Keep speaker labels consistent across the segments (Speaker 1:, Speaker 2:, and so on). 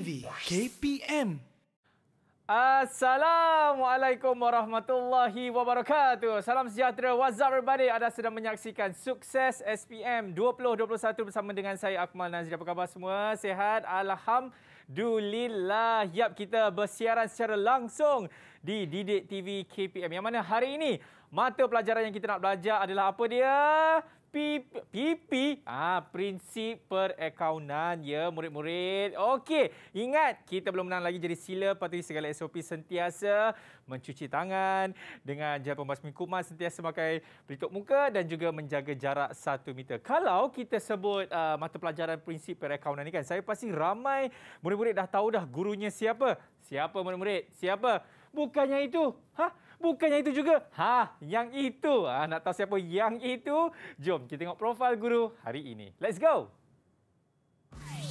Speaker 1: TV KPM.
Speaker 2: Assalamualaikum warahmatullahi wabarakatuh. Salam sejahtera. What's up everybody? Anda sedang menyaksikan Sukses SPM 2021 bersama dengan saya Akmal Nazri. Apa khabar semua? Sehat? Alhamdulillah. Yap, kita bersiaran secara langsung di Didik TV KPM. Yang mana hari ini mata pelajaran yang kita nak belajar adalah apa dia? PP ah prinsip perakaunan ya murid-murid. Okey, ingat kita belum menang lagi jadi sila patuhi segala SOP sentiasa mencuci tangan dengan gel pembasmi kuman sentiasa pakai pelitup muka dan juga menjaga jarak 1 meter. Kalau kita sebut uh, mata pelajaran prinsip perakaunan ini kan, saya pasti ramai murid-murid dah tahu dah gurunya siapa. Siapa murid-murid? Siapa? Bukannya itu. Ha? Bukan yang itu juga. Ha, yang itu. Ha, nak tahu siapa yang itu? Jom kita tengok profil guru hari ini. Let's go. Let's go.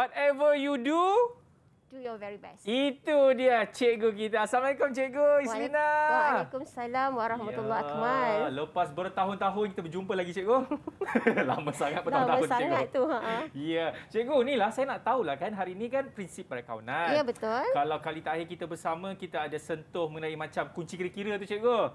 Speaker 2: Whatever you do,
Speaker 3: do your very best.
Speaker 2: Itu dia cikgu kita. Assalamualaikum cikgu Islina.
Speaker 3: Waalaikumsalam warahmatullahi ya. wabarakatuh. Ya,
Speaker 2: lepas bertahun-tahun kita berjumpa lagi cikgu. Lama sangat bertahun-tahun Lama sangat cikgu. tu. Ha. Ya. Cikgu, inilah saya nak tahu lah kan hari ini kan prinsip perakaunan. Ya, betul. Kalau kali terakhir kita bersama, kita ada sentuh mengenai macam kunci kira-kira tu cikgu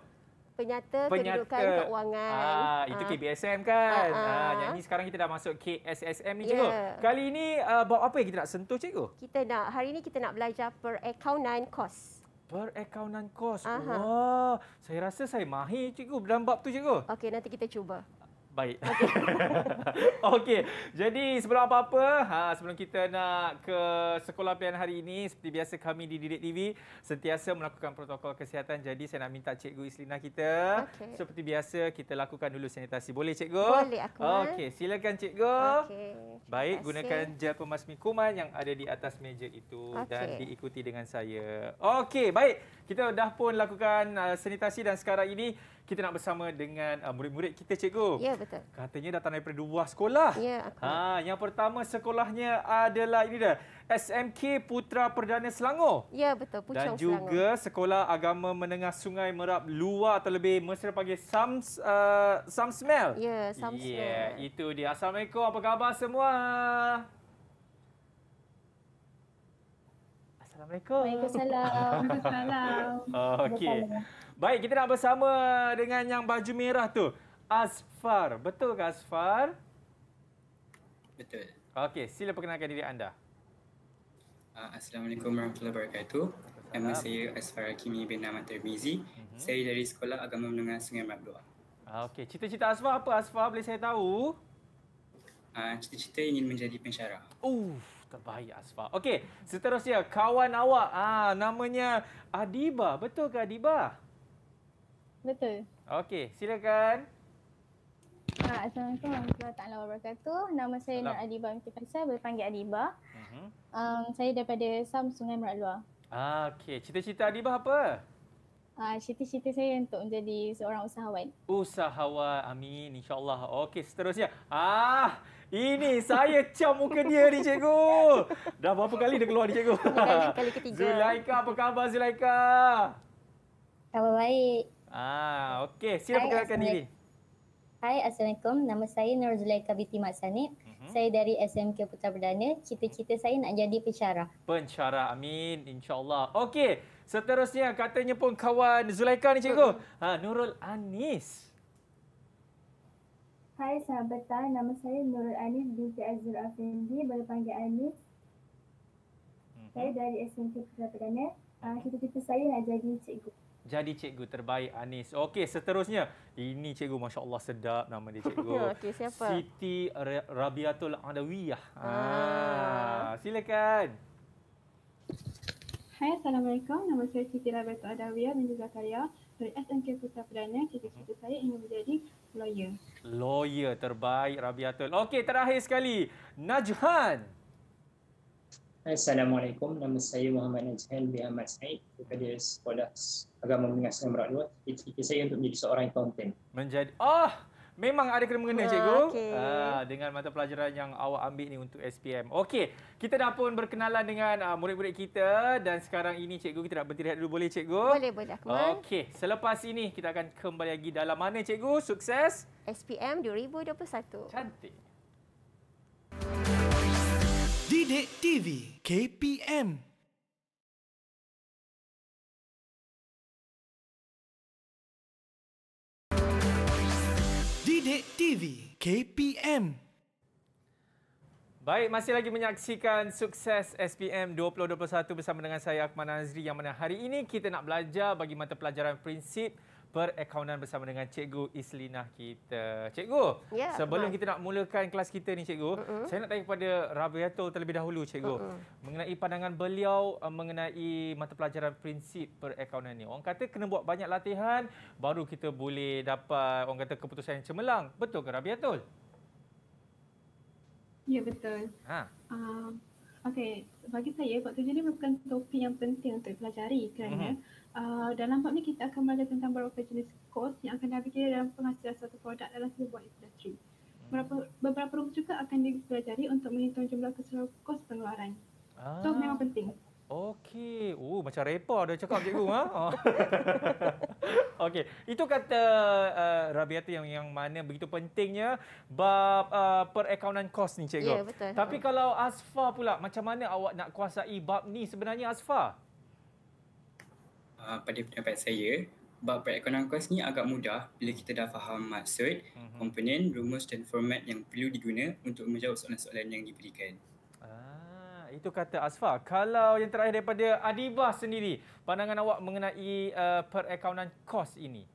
Speaker 3: penyata, penyata kedudukan keuangan. Ah, ah. itu ah.
Speaker 2: KBSM kan. Ah, ah. ah yang ini sekarang kita dah masuk KSSM ni ya. cikgu. Yeah. Kali ini uh, ah, bab apa yang kita nak sentuh cikgu?
Speaker 3: Kita nak hari ini kita nak belajar per perakaunan kos.
Speaker 2: Perakaunan kos. Wah, saya rasa saya mahir cikgu dalam bab
Speaker 3: tu cikgu. Okey, nanti kita cuba.
Speaker 2: Baik. Okey. okay. Jadi sebelum apa-apa, ha, sebelum kita nak ke sekolah pilihan hari ini, seperti biasa kami di Didik TV sentiasa melakukan protokol kesihatan. Jadi saya nak minta Cikgu Islina kita. Okay. Seperti biasa, kita lakukan dulu sanitasi. Boleh Cikgu? Boleh aku. Okey. Silakan Cikgu. Okay. Baik. Gunakan gel pemasmi kuman yang ada di atas meja itu okay. dan diikuti dengan saya. Okey. Baik. Kita dah pun lakukan uh, sanitasi dan sekarang ini kita nak bersama dengan uh, murid-murid kita, cikgu. Ya, betul. Katanya datang daripada dua sekolah. Ya, aku. Ha, yang pertama sekolahnya adalah ini dah. SMK Putra Perdana Selangor.
Speaker 3: Ya, betul. Pucung Dan juga
Speaker 2: Selangor. Sekolah Agama Menengah Sungai Merap Luar atau lebih mesra panggil Sam uh, Samsmel. Ya, Samsmel. Ya, itu dia. Assalamualaikum. Apa khabar semua? Assalamualaikum. Waalaikumsalam. Waalaikumsalam. Okey. Baik, kita nak bersama dengan yang baju merah tu. Asfar. Betul ke Asfar? Betul.
Speaker 4: Okey, sila perkenalkan diri anda. Ah, Assalamualaikum warahmatullahi wabarakatuh. Nama saya Asfar Hakimi bin Ahmad Termizi. Mm-hmm. Saya dari Sekolah Agama Menengah Sungai Mat
Speaker 2: Okey, cita-cita Asfar apa Asfar? Boleh saya tahu?
Speaker 4: Uh, cita-cita ingin menjadi pensyarah.
Speaker 5: Uh,
Speaker 2: terbaik Asfar. Okey, seterusnya kawan awak ah namanya Adiba. Betul ke Adiba? Ya, Betul. Okey,
Speaker 6: silakan. Ha, Assalamualaikum warahmatullahi taala wabarakatuh. Nama saya Nur Adiba binti Faisal, boleh panggil Adiba. Uh-huh. Um, saya daripada Sam Sungai Merak Luar.
Speaker 1: Ah,
Speaker 2: okey. Cita-cita Adiba apa?
Speaker 6: Ah, cita-cita saya untuk menjadi seorang usahawan.
Speaker 2: Usahawan. Amin. InsyaAllah. Okey, seterusnya. Ah, ini saya cam muka dia ni, cikgu. Dah berapa kali dia keluar ni, cikgu? Kali, kali ketiga. Zulaika, apa khabar Zulaika?
Speaker 7: Khabar baik.
Speaker 2: Ah, okey. Sila perkenalkan diri.
Speaker 7: Hai, Assalamualaikum. Nama saya Nur Zulaika Binti Mat Sanib. mm Saya dari SMK Putra Perdana. Cita-cita saya nak jadi pencara.
Speaker 2: Pencara, amin. InsyaAllah. Okey, seterusnya katanya pun kawan Zulaika ni cikgu. Mhm. Ha, Nurul Anis.
Speaker 6: Hai sahabat sahabatan, nama saya Nurul Anis binti Azrul Afendi, boleh panggil Anis.
Speaker 1: Mm-hmm.
Speaker 2: Saya
Speaker 6: dari SMK Putra Perdana. Ah, cita-cita saya nak jadi cikgu
Speaker 2: jadi cikgu terbaik Anis. Okey, seterusnya. Ini cikgu Masya Allah sedap nama dia cikgu. Ya, okay, siapa? Siti Rabiatul Adawiyah. Ah. Ah, silakan.
Speaker 5: Hai, Assalamualaikum. Nama saya Siti Rabiatul Adawiyah binti Zakaria dari SMK Putra Perdana. Cita-cita saya ingin menjadi lawyer.
Speaker 2: Lawyer terbaik Rabiatul. Okey, terakhir sekali.
Speaker 4: Najhan. Najhan. Assalamualaikum. Nama saya Muhammad Najhan bin Ahmad Said daripada Sekolah Agama Menengah Semerak 2. Cita-cita saya untuk menjadi seorang accountant.
Speaker 2: Menjadi Oh, memang ada kena mengena oh, cikgu. Ah, okay. Uh, ah, dengan mata pelajaran yang awak ambil ni untuk SPM. Okey, kita dah pun berkenalan dengan uh, murid-murid kita dan sekarang ini cikgu kita nak berhenti dulu boleh cikgu?
Speaker 3: Boleh, boleh. Okey,
Speaker 2: selepas ini kita akan kembali lagi dalam mana
Speaker 3: cikgu? Sukses SPM 2021. Cantik.
Speaker 1: Didik TV KPM Didik TV KPM
Speaker 2: Baik, masih lagi menyaksikan sukses SPM 2021 bersama dengan saya Akman Azri yang mana hari ini kita nak belajar bagi mata pelajaran prinsip perakaunan bersama dengan Cikgu Islina kita. Cikgu, yeah, sebelum kita nak mulakan kelas kita ni Cikgu, uh-uh. saya nak tanya kepada Rabiatul terlebih dahulu Cikgu. Uh-uh. Mengenai pandangan beliau eh, mengenai mata pelajaran prinsip perakaunan ni. Orang kata kena buat banyak latihan baru kita boleh dapat orang kata keputusan yang cemerlang. Betul ke Rabiatul?
Speaker 5: Ya betul. Ha. Uh, okay, bagi saya waktu ini bukan topik yang penting untuk pelajari kerana ya. uh-huh. Mm-hmm uh, dalam bab ni kita akan belajar tentang beberapa jenis kos yang akan kita dalam penghasilan satu produk dalam sebuah industri. Beberapa, beberapa rumus juga akan dipelajari untuk menghitung jumlah keseluruhan kos pengeluaran.
Speaker 2: Ah. So memang penting. Okey. Oh, macam repa dia cakap cikgu. ha? Oh. Okey. Itu kata uh, Rabiata yang yang mana begitu pentingnya bab uh, perakaunan kos ni cikgu. Ya, yeah, betul. Tapi kalau Asfa pula, macam mana awak nak kuasai bab ni sebenarnya Asfa?
Speaker 4: Uh, pada pendapat saya bab pre kos ni agak mudah bila kita dah faham maksud, mm-hmm. komponen, rumus dan format yang perlu diguna untuk menjawab soalan-soalan yang diberikan.
Speaker 2: Ah, itu kata Asfa. Kalau yang terakhir daripada Adibah sendiri, pandangan awak mengenai uh, perakaunan course ini?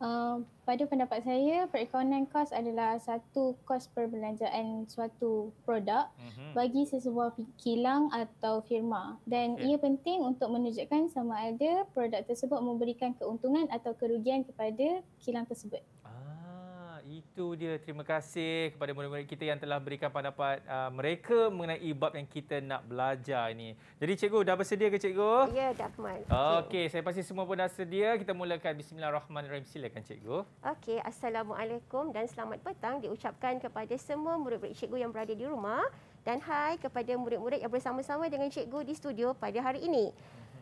Speaker 6: Um, pada pendapat saya, perikonan kos adalah satu kos perbelanjaan suatu produk mm-hmm. bagi sesebuah kilang atau firma dan okay. ia penting untuk menunjukkan sama ada produk tersebut memberikan keuntungan atau kerugian kepada kilang tersebut
Speaker 2: itu dia terima kasih kepada murid-murid kita yang telah berikan pendapat uh, mereka mengenai bab yang kita nak belajar ini. Jadi cikgu dah bersedia ke cikgu?
Speaker 3: Ya, Dakman. Okey,
Speaker 2: saya pasti semua pun dah sedia. Kita mulakan bismillahirrahmanirrahim. Silakan cikgu.
Speaker 3: Okey, assalamualaikum dan selamat petang diucapkan kepada semua murid-murid cikgu yang berada di rumah dan hai kepada murid-murid yang bersama-sama dengan cikgu di studio pada hari ini. Mhm.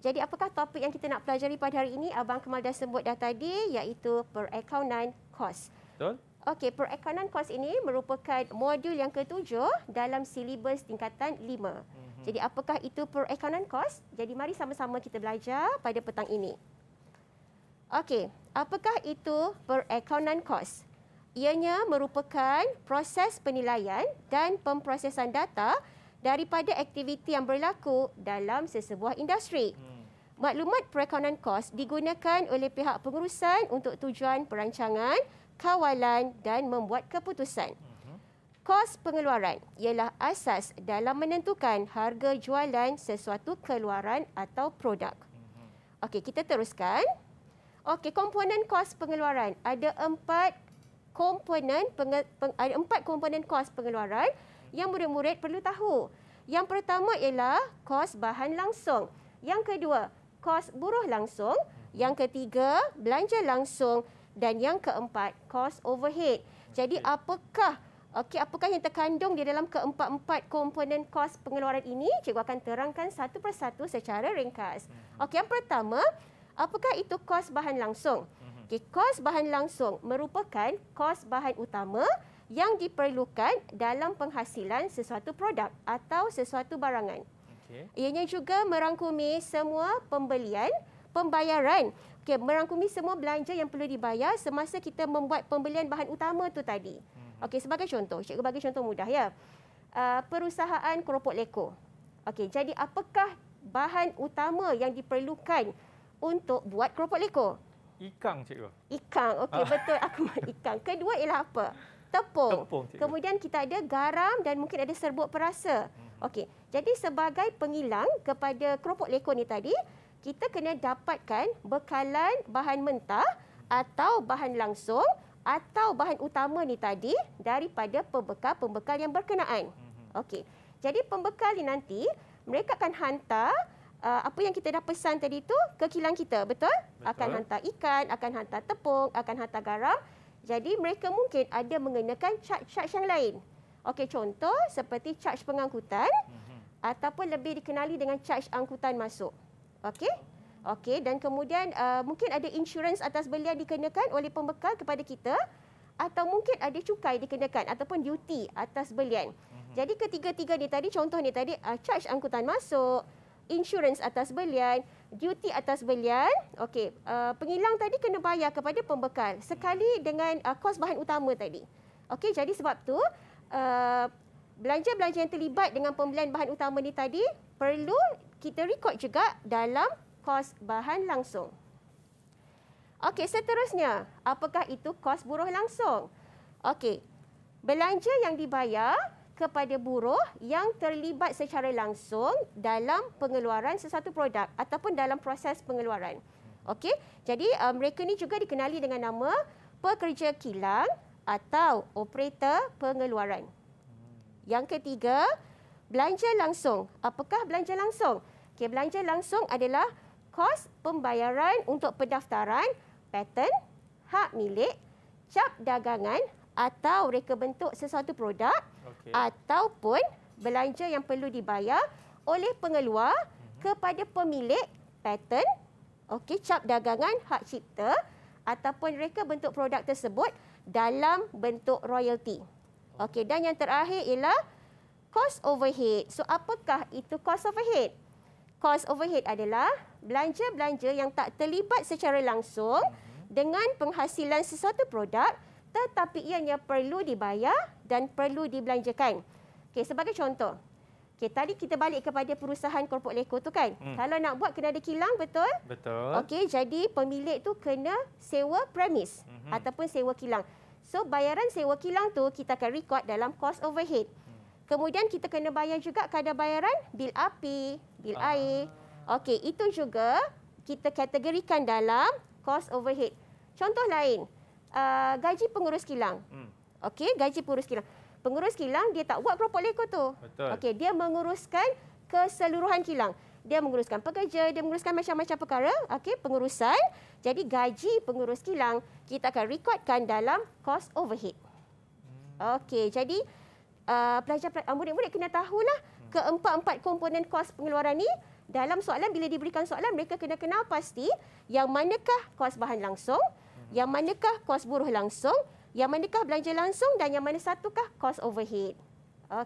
Speaker 3: Jadi apakah topik yang kita nak pelajari pada hari ini Abang Kemal dah sebut dah tadi iaitu perakaunan kos. Betul. Okey, perakanan kos ini merupakan modul yang ketujuh dalam silibus tingkatan lima. Mm -hmm. Jadi, apakah itu perakanan kos? Jadi, mari sama-sama kita belajar pada petang ini. Okey, apakah itu perakanan kos? Ianya merupakan proses penilaian dan pemprosesan data daripada aktiviti yang berlaku dalam sesebuah industri. Hmm. Maklumat perakanan kos digunakan oleh pihak pengurusan untuk tujuan perancangan, kawalan dan membuat keputusan. Kos pengeluaran ialah asas dalam menentukan harga jualan sesuatu keluaran atau produk. Okey, kita teruskan. Okey, komponen kos pengeluaran ada empat komponen penge, peng, ada empat komponen kos pengeluaran yang murid-murid perlu tahu. Yang pertama ialah kos bahan langsung. Yang kedua, kos buruh langsung. Yang ketiga, belanja langsung dan yang keempat cost overhead. Jadi okay. apakah okey apakah yang terkandung di dalam keempat-empat komponen cost pengeluaran ini? Cikgu akan terangkan satu persatu secara ringkas. Mhm. Okey, yang pertama, apakah itu kos bahan langsung? Mhm. Okey, kos bahan langsung merupakan kos bahan utama yang diperlukan dalam penghasilan sesuatu produk atau sesuatu barangan. Okey. Ianya juga merangkumi semua pembelian, pembayaran Okey, merangkumi semua belanja yang perlu dibayar semasa kita membuat pembelian bahan utama tu tadi. Mhm. Okey, sebagai contoh, cikgu bagi contoh mudah ya. Uh, perusahaan keropok leko. Okey, jadi apakah bahan utama yang diperlukan untuk buat keropok leko? Ikan, cikgu. Ikan, okey ah. betul aku ikan. Kedua ialah apa? Tepung. Tepung Kemudian kita ada garam dan mungkin ada serbuk perasa. Mhm. Okey, jadi sebagai pengilang kepada keropok leko ni tadi, kita kena dapatkan bekalan bahan mentah atau bahan langsung atau bahan utama ni tadi daripada pembekal-pembekal yang berkenaan. Mhm. Okey. Jadi pembekal ni nanti mereka akan hantar uh, apa yang kita dah pesan tadi tu ke kilang kita, betul? betul? Akan hantar ikan, akan hantar tepung, akan hantar garam. Jadi mereka mungkin ada mengenakan charge-charge yang lain. Okey, contoh seperti charge pengangkutan mm-hmm. ataupun lebih dikenali dengan charge angkutan masuk. Okey. Okey dan kemudian uh, mungkin ada insurans atas belian dikenakan oleh pembekal kepada kita atau mungkin ada cukai dikenakan ataupun duty atas belian. Mhm. Jadi ketiga-tiga ni tadi contoh ni tadi uh, charge angkutan masuk, insurans atas belian, duty atas belian. Okey, uh, pengilang tadi kena bayar kepada pembekal sekali mhm. dengan uh, kos bahan utama tadi. Okey, jadi sebab tu uh, belanja-belanja yang terlibat dengan pembelian bahan utama ni tadi perlu kita record juga dalam kos bahan langsung. Okey, seterusnya, apakah itu kos buruh langsung? Okey, belanja yang dibayar kepada buruh yang terlibat secara langsung dalam pengeluaran sesuatu produk ataupun dalam proses pengeluaran. Okey, jadi uh, mereka ni juga dikenali dengan nama pekerja kilang atau operator pengeluaran. Yang ketiga, belanja langsung. Apakah belanja langsung? Okey, belanja langsung adalah kos pembayaran untuk pendaftaran, patent, hak milik, cap dagangan atau reka bentuk sesuatu produk okay. ataupun belanja yang perlu dibayar oleh pengeluar mhm. kepada pemilik patent, okey, cap dagangan, hak cipta ataupun reka bentuk produk tersebut dalam bentuk royalty. Okey, dan yang terakhir ialah cost overhead. So apakah itu cost overhead? kos overhead adalah belanja-belanja yang tak terlibat secara langsung dengan penghasilan sesuatu produk tetapi ianya perlu dibayar dan perlu dibelanjakan. Okey, sebagai contoh. Okey, tadi kita balik kepada perusahaan korporat leko tu kan. Hmm. Kalau nak buat kena ada kilang, betul? Betul. Okey, jadi pemilik tu kena sewa premis hmm. ataupun sewa kilang. So bayaran sewa kilang tu kita akan record dalam cost overhead. Hmm. Kemudian kita kena bayar juga kadar bayaran bil api, bil uh. air. Okey, itu juga kita kategorikan dalam cost overhead. Contoh lain, uh, gaji pengurus kilang. Hmm. Okey, gaji pengurus kilang. Pengurus kilang dia tak buat keropok leko tu. Okey, dia menguruskan keseluruhan kilang. Dia menguruskan pekerja, dia menguruskan macam-macam perkara. Okey, pengurusan. Jadi gaji pengurus kilang kita akan rekodkan dalam cost overhead. Hmm. Okey, jadi Uh, pelajar uh, murid-murid kena tahu lah hmm. keempat-empat komponen kos pengeluaran ni dalam soalan bila diberikan soalan mereka kena kenal pasti yang manakah kos bahan langsung hmm. yang manakah kos buruh langsung yang manakah belanja langsung dan yang mana satukah kos overhead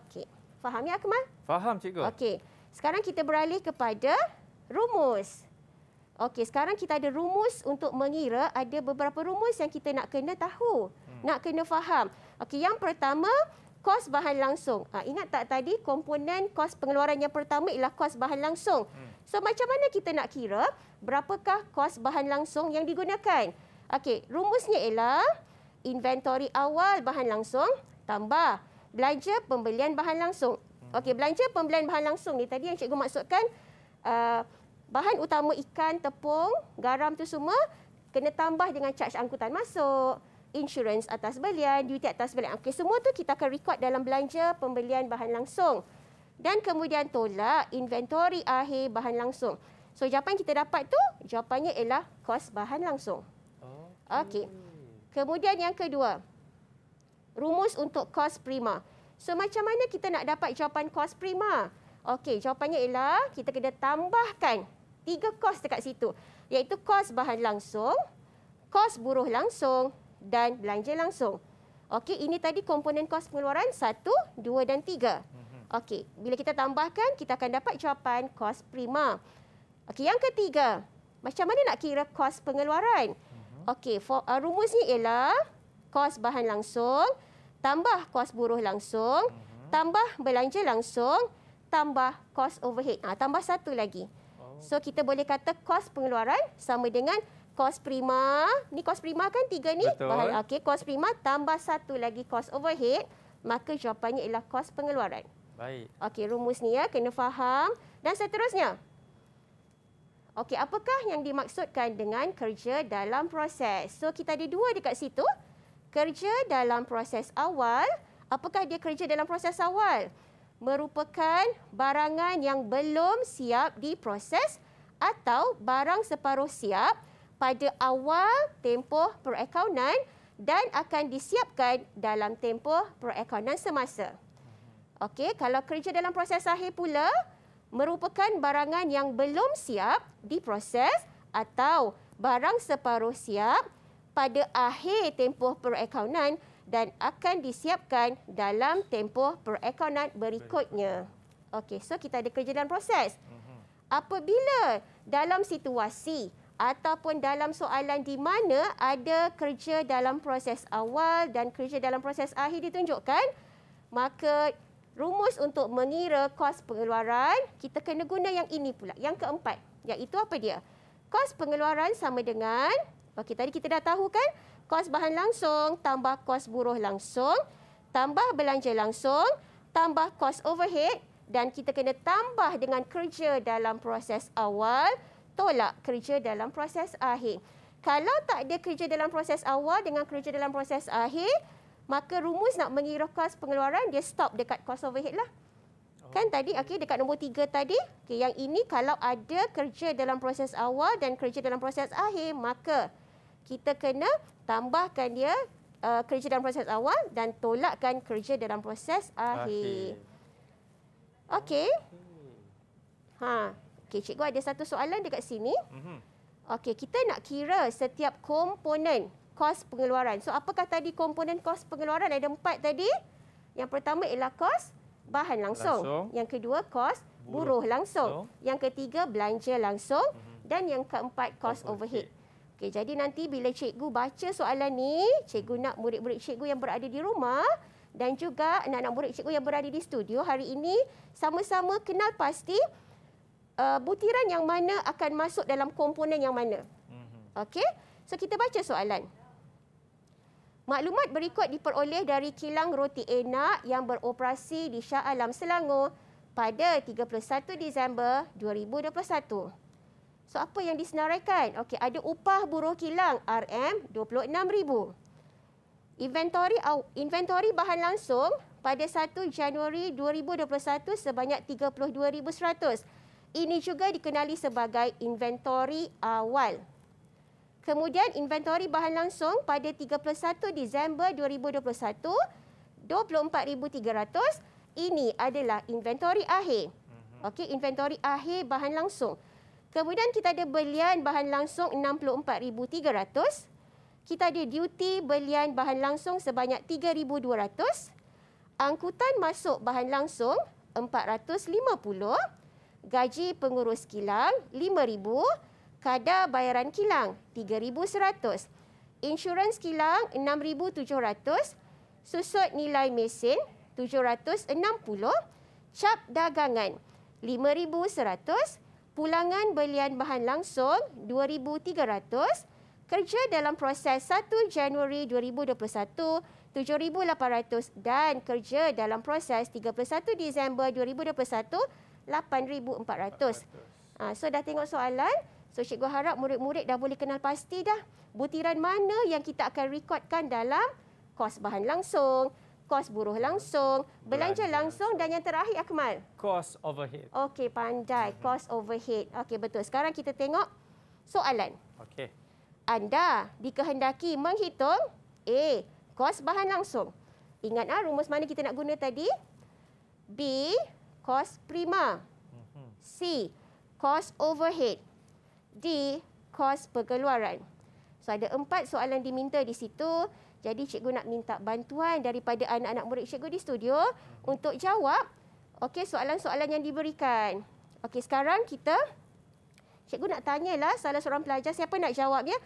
Speaker 3: okey faham ya akmal
Speaker 2: faham cikgu
Speaker 3: okey sekarang kita beralih kepada rumus okey sekarang kita ada rumus untuk mengira ada beberapa rumus yang kita nak kena tahu hmm. nak kena faham okey yang pertama kos bahan langsung. Ha, ingat tak tadi komponen kos pengeluaran yang pertama ialah kos bahan langsung. Hmm. So macam mana kita nak kira berapakah kos bahan langsung yang digunakan? Okey, rumusnya ialah inventory awal bahan langsung tambah belanja pembelian bahan langsung. Hmm. Okey, belanja pembelian bahan langsung ni tadi yang cikgu maksudkan uh, bahan utama ikan, tepung, garam tu semua kena tambah dengan charge angkutan masuk insurance atas belian, duty atas belian. Okey, semua tu kita akan record dalam belanja pembelian bahan langsung. Dan kemudian tolak inventory akhir bahan langsung. So jawapan kita dapat tu jawapannya ialah kos bahan langsung. Okey. Kemudian yang kedua, rumus untuk kos prima. So macam mana kita nak dapat jawapan kos prima? Okey, jawapannya ialah kita kena tambahkan tiga kos dekat situ. Iaitu kos bahan langsung, kos buruh langsung dan belanja langsung. Okey, ini tadi komponen kos pengeluaran 1, 2 dan 3. Mhm. Okey, bila kita tambahkan, kita akan dapat jawapan kos prima. Okey, yang ketiga, macam mana nak kira kos pengeluaran? Mhm. Okey, uh, rumusnya ialah kos bahan langsung tambah kos buruh langsung mhm. tambah belanja langsung tambah kos overhead. Ha, tambah satu lagi. Oh. So, kita boleh kata kos pengeluaran sama dengan kos prima. Ni kos prima kan tiga ni? Betul. Okey, kos prima tambah satu lagi kos overhead. Maka jawapannya ialah kos pengeluaran. Baik. Okey, rumus ni ya. Kena faham. Dan seterusnya. Okey, apakah yang dimaksudkan dengan kerja dalam proses? So, kita ada dua dekat situ. Kerja dalam proses awal. Apakah dia kerja dalam proses awal? Merupakan barangan yang belum siap diproses atau barang separuh siap pada awal tempoh perakaunan dan akan disiapkan dalam tempoh perakaunan semasa. Okey, kalau kerja dalam proses akhir pula merupakan barangan yang belum siap diproses atau barang separuh siap pada akhir tempoh perakaunan dan akan disiapkan dalam tempoh perakaunan berikutnya. Okey, so kita ada kerja dalam proses. Mhm. Apabila dalam situasi ataupun dalam soalan di mana ada kerja dalam proses awal dan kerja dalam proses akhir ditunjukkan, maka rumus untuk mengira kos pengeluaran, kita kena guna yang ini pula. Yang keempat, iaitu apa dia? Kos pengeluaran sama dengan, okey tadi kita dah tahu kan, kos bahan langsung tambah kos buruh langsung, tambah belanja langsung, tambah kos overhead dan kita kena tambah dengan kerja dalam proses awal tolak kerja dalam proses akhir. Kalau tak ada kerja dalam proses awal dengan kerja dalam proses akhir, maka rumus nak mengira kos pengeluaran, dia stop dekat cost overhead lah. Oh. Kan tadi, okay, dekat nombor tiga tadi, okay, yang ini kalau ada kerja dalam proses awal dan kerja dalam proses akhir, maka kita kena tambahkan dia uh, kerja dalam proses awal dan tolakkan kerja dalam proses akhir. Okey. Okay. Ha. Okey, cikgu ada satu soalan dekat sini. Mhm. Okey, kita nak kira setiap komponen kos pengeluaran. So, apakah tadi komponen kos pengeluaran? Ada empat tadi. Yang pertama ialah kos bahan langsung. langsung. Yang kedua, kos buruh, buruh langsung. langsung. Yang ketiga, belanja langsung. Uh mhm. -huh. Dan yang keempat, kos overhead. overhead. Okey, jadi nanti bila cikgu baca soalan ni, cikgu nak murid-murid cikgu yang berada di rumah dan juga anak-anak murid cikgu yang berada di studio hari ini sama-sama kenal pasti uh, butiran yang mana akan masuk dalam komponen yang mana. Mhm. Okey, so kita baca soalan. Maklumat berikut diperoleh dari kilang roti enak yang beroperasi di Shah Alam Selangor pada 31 Disember 2021. So apa yang disenaraikan? Okey, ada upah buruh kilang RM26,000. Inventory, inventory bahan langsung pada 1 Januari 2021 sebanyak ini juga dikenali sebagai inventory awal. Uh, Kemudian inventory bahan langsung pada 31 Disember 2021, 24,300. Ini adalah inventory akhir. Mhm. Okey, inventory akhir bahan langsung. Kemudian kita ada belian bahan langsung 64,300. Kita ada duty belian bahan langsung sebanyak 3,200. Angkutan masuk bahan langsung 450 gaji pengurus kilang RM5,000, kadar bayaran kilang RM3,100, insurans kilang RM6,700, susut nilai mesin RM760, cap dagangan RM5,100, pulangan belian bahan langsung RM2,300, kerja dalam proses 1 Januari 2021 RM7,800 dan kerja dalam proses 31 Disember 2021 8400. Ah so dah tengok soalan. So cikgu harap murid-murid dah boleh kenal pasti dah butiran mana yang kita akan rekodkan dalam kos bahan langsung, kos buruh langsung, belanja langsung dan yang terakhir Akmal.
Speaker 2: Kos overhead.
Speaker 3: Okey pandai, mhm. kos overhead. Okey betul. Sekarang kita tengok soalan. Okey. Anda dikehendaki menghitung A, kos bahan langsung. Ingat ah rumus mana kita nak guna tadi? B, cost prima. C, cost overhead. D, cost perkeluaran. So ada empat soalan diminta di situ. Jadi cikgu nak minta bantuan daripada anak-anak murid cikgu di studio untuk jawab okey soalan-soalan yang diberikan. Okey sekarang kita cikgu nak tanyalah salah seorang pelajar siapa nak jawab ya.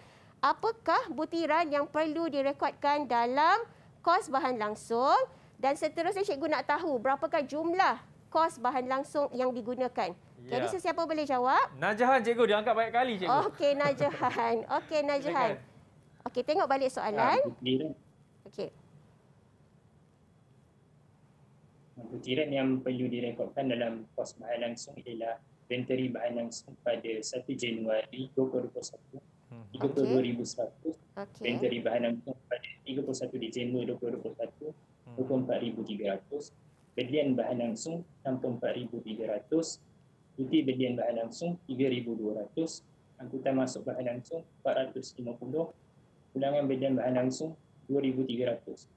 Speaker 3: Apakah butiran yang perlu direkodkan dalam kos bahan langsung dan seterusnya cikgu nak tahu berapakah jumlah kos bahan langsung yang digunakan. Ya. Jadi sesiapa boleh jawab?
Speaker 2: Najahan cikgu diangkat banyak kali cikgu.
Speaker 3: Okey Najahan. Okey Najahan. Okey tengok balik soalan. Okey.
Speaker 4: Untuk jiran yang perlu direkodkan dalam kos bahan langsung ialah inventory bahan langsung pada 1 Januari 2021 32,100 Venturi okay. okay. bahan langsung pada 31 Disember 2021 24,300 bilion bahan langsung 64,300, duty bilion bahan langsung 3,200, angkutan masuk bahan langsung 450, pulangan bilion bahan langsung 2,300.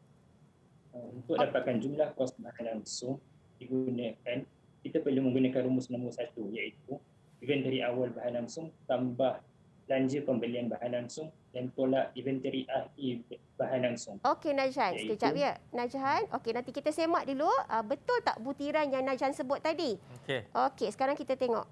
Speaker 4: Uh, untuk dapatkan jumlah kos bahan langsung digunakan, kita perlu menggunakan rumus nombor satu iaitu given dari awal bahan langsung tambah belanja pembelian bahan langsung dan tolak inventory akhir bahan langsung.
Speaker 3: Okey Najhan, Iaitu... sekejap ya. Najhan, Okay nanti kita semak dulu uh, betul tak butiran yang Najhan sebut tadi? Okey. Okay sekarang kita tengok.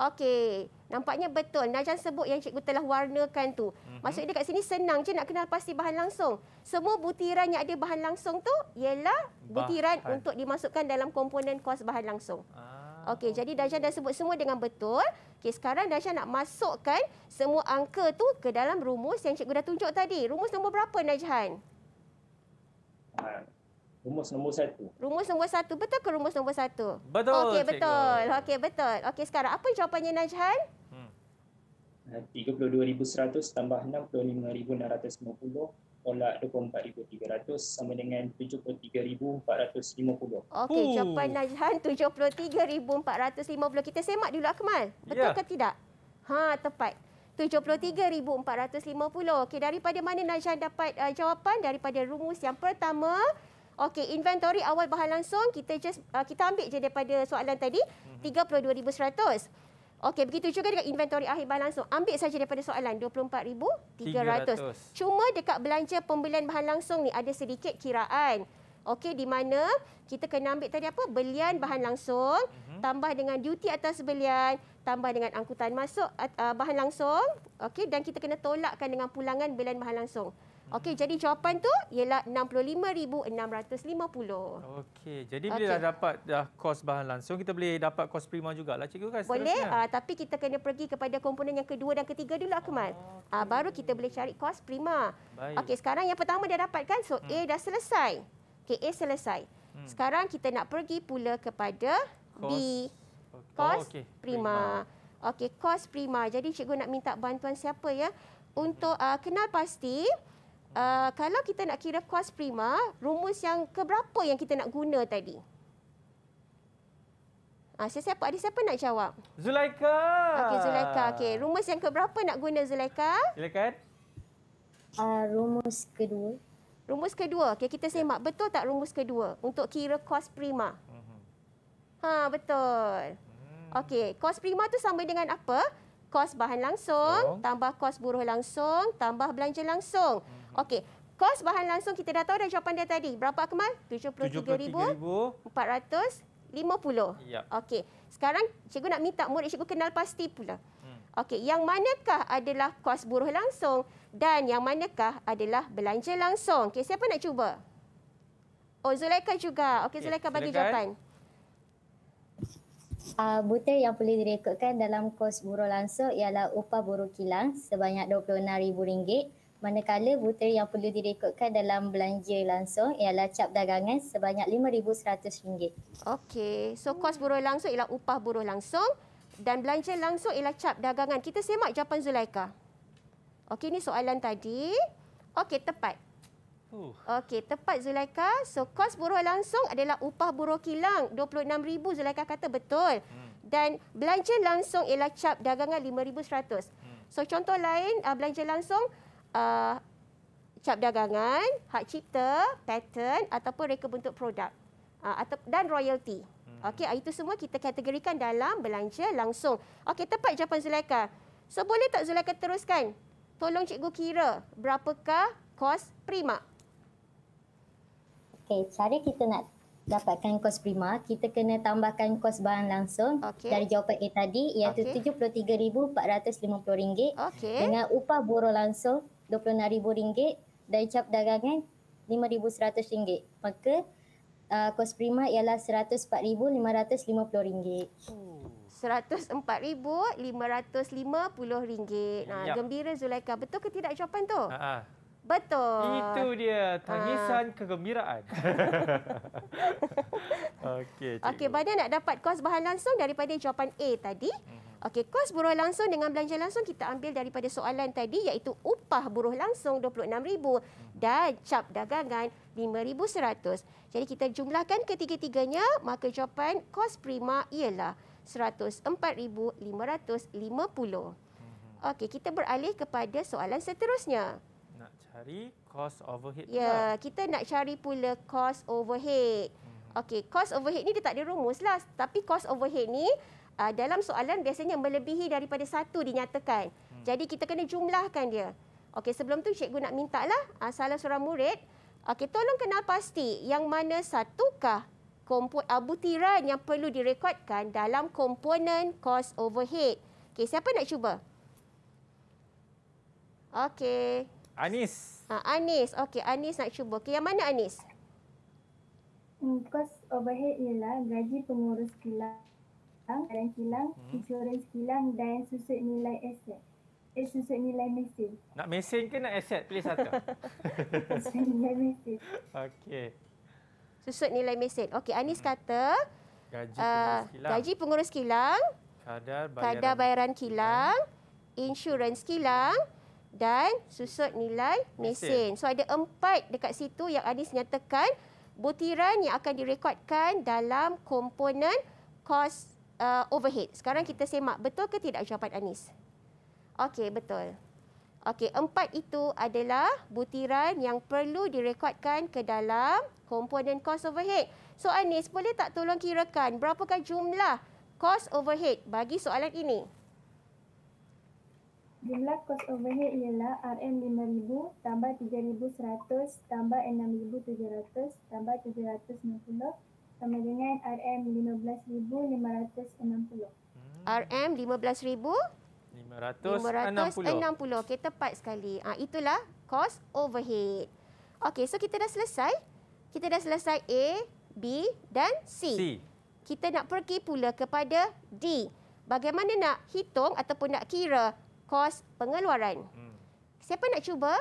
Speaker 3: Okey, nampaknya betul. Najhan sebut yang cikgu telah warnakan tu. Mm -hmm. Maksudnya kat sini senang je nak kenal pasti bahan langsung. Semua butiran yang ada bahan langsung tu ialah
Speaker 5: butiran bahan. untuk
Speaker 3: dimasukkan dalam komponen kos bahan langsung. Ah. Ah, okey, jadi Dajah dah sebut semua dengan betul. Okey, sekarang Dajah nak masukkan semua angka tu ke dalam rumus yang cikgu dah tunjuk tadi. Rumus nombor berapa, Najhan?
Speaker 4: Ah, rumus nombor satu.
Speaker 3: Rumus nombor satu. Betul ke rumus nombor satu? Betul, Okey betul. Okey, betul. Okey, sekarang apa jawapannya, Najhan? Hmm.
Speaker 4: 32,100 ah, tambah 65,650 tolak 24,300 sama dengan 73,450. Okey, uh. jawapan
Speaker 3: Najhan 73,450. Kita semak dulu Akmal. Lah, ya. Betul yeah. ke tidak? Ha, tepat. 73,450. Okey, daripada mana Najhan dapat uh, jawapan? Daripada rumus yang pertama. Okey, inventory awal bahan langsung kita just uh, kita ambil je daripada soalan tadi. Mm-hmm. 32,100. Okey, begitu juga dengan inventori akhir bahan langsung. Ambil saja daripada soalan 24,300. Cuma dekat belanja pembelian bahan langsung ni ada sedikit kiraan. Okey, di mana kita kena ambil tadi apa? Belian bahan langsung, uh mhm. -huh. tambah dengan duty atas belian, tambah dengan angkutan masuk uh, bahan langsung. Okey, dan kita kena tolakkan dengan pulangan belian bahan langsung. Okey, jadi jawapan tu ialah 65650.
Speaker 2: Okey, jadi bila okay. dah dapat dah uh, kos bahan langsung, kita boleh dapat kos prima juga lah, cikgu kan? Boleh, uh,
Speaker 3: tapi kita kena pergi kepada komponen yang kedua dan ketiga dulu Akmal. Oh, okay. Uh, baru kita boleh cari kos prima. Okey, sekarang yang pertama dah dapat kan? So hmm. A dah selesai. Okey, A selesai. Hmm. Sekarang kita nak pergi pula kepada kos. B. Kos oh, okay. prima. Okey, kos prima. Jadi cikgu nak minta bantuan siapa ya? Untuk uh, kenal pasti... Uh, kalau kita nak kira kos prima, rumus yang keberapa yang kita nak guna tadi? Ah, siapa ada siapa nak jawab?
Speaker 2: Zulaika. Okey, Zulaika. Okey,
Speaker 3: rumus yang keberapa nak guna Zulaika? Silakan. Ah, uh, rumus kedua. Rumus kedua. Okey, kita ya. semak. Betul tak rumus kedua untuk kira kos prima? Uh mhm. -huh. Ha, betul. Hmm. Okey, kos prima tu sama dengan apa? Kos bahan langsung oh. tambah kos buruh langsung tambah belanja langsung. Hmm. Hmm. Okey. Kos bahan langsung kita dah tahu dan jawapan dia tadi. Berapa Akmal? RM73,450. Ya. Okey. Sekarang cikgu nak minta murid cikgu kenal pasti pula. Hmm. Okey. Yang manakah adalah kos buruh langsung dan yang manakah adalah belanja langsung? Okey. Siapa nak cuba? Oh, Zulaika
Speaker 7: juga. Okey, Zulaika okay, bagi jawapan. Uh, butir yang boleh direkodkan dalam kos buruh langsung ialah upah buruh kilang sebanyak RM26,000 Manakala butir yang perlu direkodkan dalam belanja langsung ialah cap dagangan sebanyak RM5,100. Okey. So, kos buruh langsung ialah upah buruh langsung
Speaker 3: dan belanja langsung ialah cap dagangan. Kita semak jawapan Zulaika. Okey, ini soalan tadi. Okey, tepat. Okey, tepat Zulaika. So, kos buruh langsung adalah upah buruh kilang RM26,000. Zulaika kata betul. Hmm. Dan belanja langsung ialah cap dagangan RM5,100. Hmm. So, contoh lain, ah, belanja langsung uh, cap dagangan, hak cipta, pattern ataupun reka bentuk produk uh, atau dan royalty. Hmm. Okey, ah, itu semua kita kategorikan dalam belanja langsung. Okey, tepat jawapan Zulaika. So, boleh tak Zulaika teruskan? Tolong cikgu kira
Speaker 7: berapakah kos prima? Okey, cara kita nak dapatkan kos prima, kita kena tambahkan kos barang langsung okay. dari jawapan A tadi iaitu RM73,450 okay. okay. dengan upah buruh langsung RM26,000 dan cap dagangan rm ringgit. Maka uh, kos prima ialah RM104,550. Hmm. rm
Speaker 3: ringgit. Nah, yep. Gembira Zulaika. Betul ke tidak jawapan tu? Ha, ha. Betul. Itu
Speaker 2: dia tangisan ha. kegembiraan. Okey. Okey,
Speaker 3: badan nak dapat kos bahan langsung daripada jawapan A tadi. Mm -hmm. Okey, kos buruh langsung dengan belanja langsung kita ambil daripada soalan tadi iaitu upah buruh langsung 26000 dan cap dagangan 5100. Jadi kita jumlahkan ketiga-tiganya maka jawapan kos prima ialah 104550. Mhm. Okey, kita beralih kepada soalan seterusnya.
Speaker 2: Nak cari kos overhead. Ya, yeah, kita
Speaker 3: nak cari pula kos overhead. Mhm. Okey, kos overhead ni dia tak ada rumus lah. Tapi kos overhead ni uh, dalam soalan biasanya melebihi daripada satu dinyatakan. Hmm. Jadi kita kena jumlahkan dia. Okey, sebelum tu cikgu nak minta lah uh, ah, salah seorang murid. Okey, tolong kenal pasti yang mana satukah komponen abutiran ah, yang perlu direkodkan dalam komponen cost overhead. Okey, siapa nak cuba? Okey.
Speaker 2: Anis.
Speaker 3: ha, Anis. Okey, Anis nak cuba. Okey, yang mana Anis? Hmm, cost overhead ialah gaji pengurus kilang kilang, badan kilang, hmm.
Speaker 6: insurans kilang dan susut nilai aset. Eh, susut nilai mesin.
Speaker 2: Nak mesin ke nak aset? Pilih satu.
Speaker 6: susut nilai mesin.
Speaker 2: Okey.
Speaker 3: Susut nilai mesin. Okey, Anis hmm. kata...
Speaker 1: Gaji
Speaker 2: eh, pengurus uh, kilang. Gaji
Speaker 3: pengurus kilang.
Speaker 1: Kadar bayaran, kadar
Speaker 3: bayaran kilang. kilang. Insurans kilang. Dan susut nilai mesin. mesin. So, ada empat dekat situ yang Anis nyatakan butiran yang akan direkodkan dalam komponen kos uh, overhead. Sekarang kita semak betul ke tidak jawapan Anis? Okey, betul. Okey, empat itu adalah butiran yang perlu direkodkan ke dalam komponen cost overhead. So Anis, boleh tak tolong kirakan berapakah jumlah cost overhead bagi soalan ini?
Speaker 5: Jumlah cost overhead ialah RM5,000
Speaker 6: tambah 3,100 tambah RM 6,700 tambah
Speaker 3: 760 sama dengan RM15,560. RM15,000?
Speaker 2: 560. 60.
Speaker 3: Okey, tepat sekali. ha, itulah cost overhead. Okey, so kita dah selesai. Kita dah selesai A, B dan C. C. Kita nak pergi pula kepada D. Bagaimana nak hitung ataupun nak kira kos pengeluaran? Hmm. Siapa nak cuba?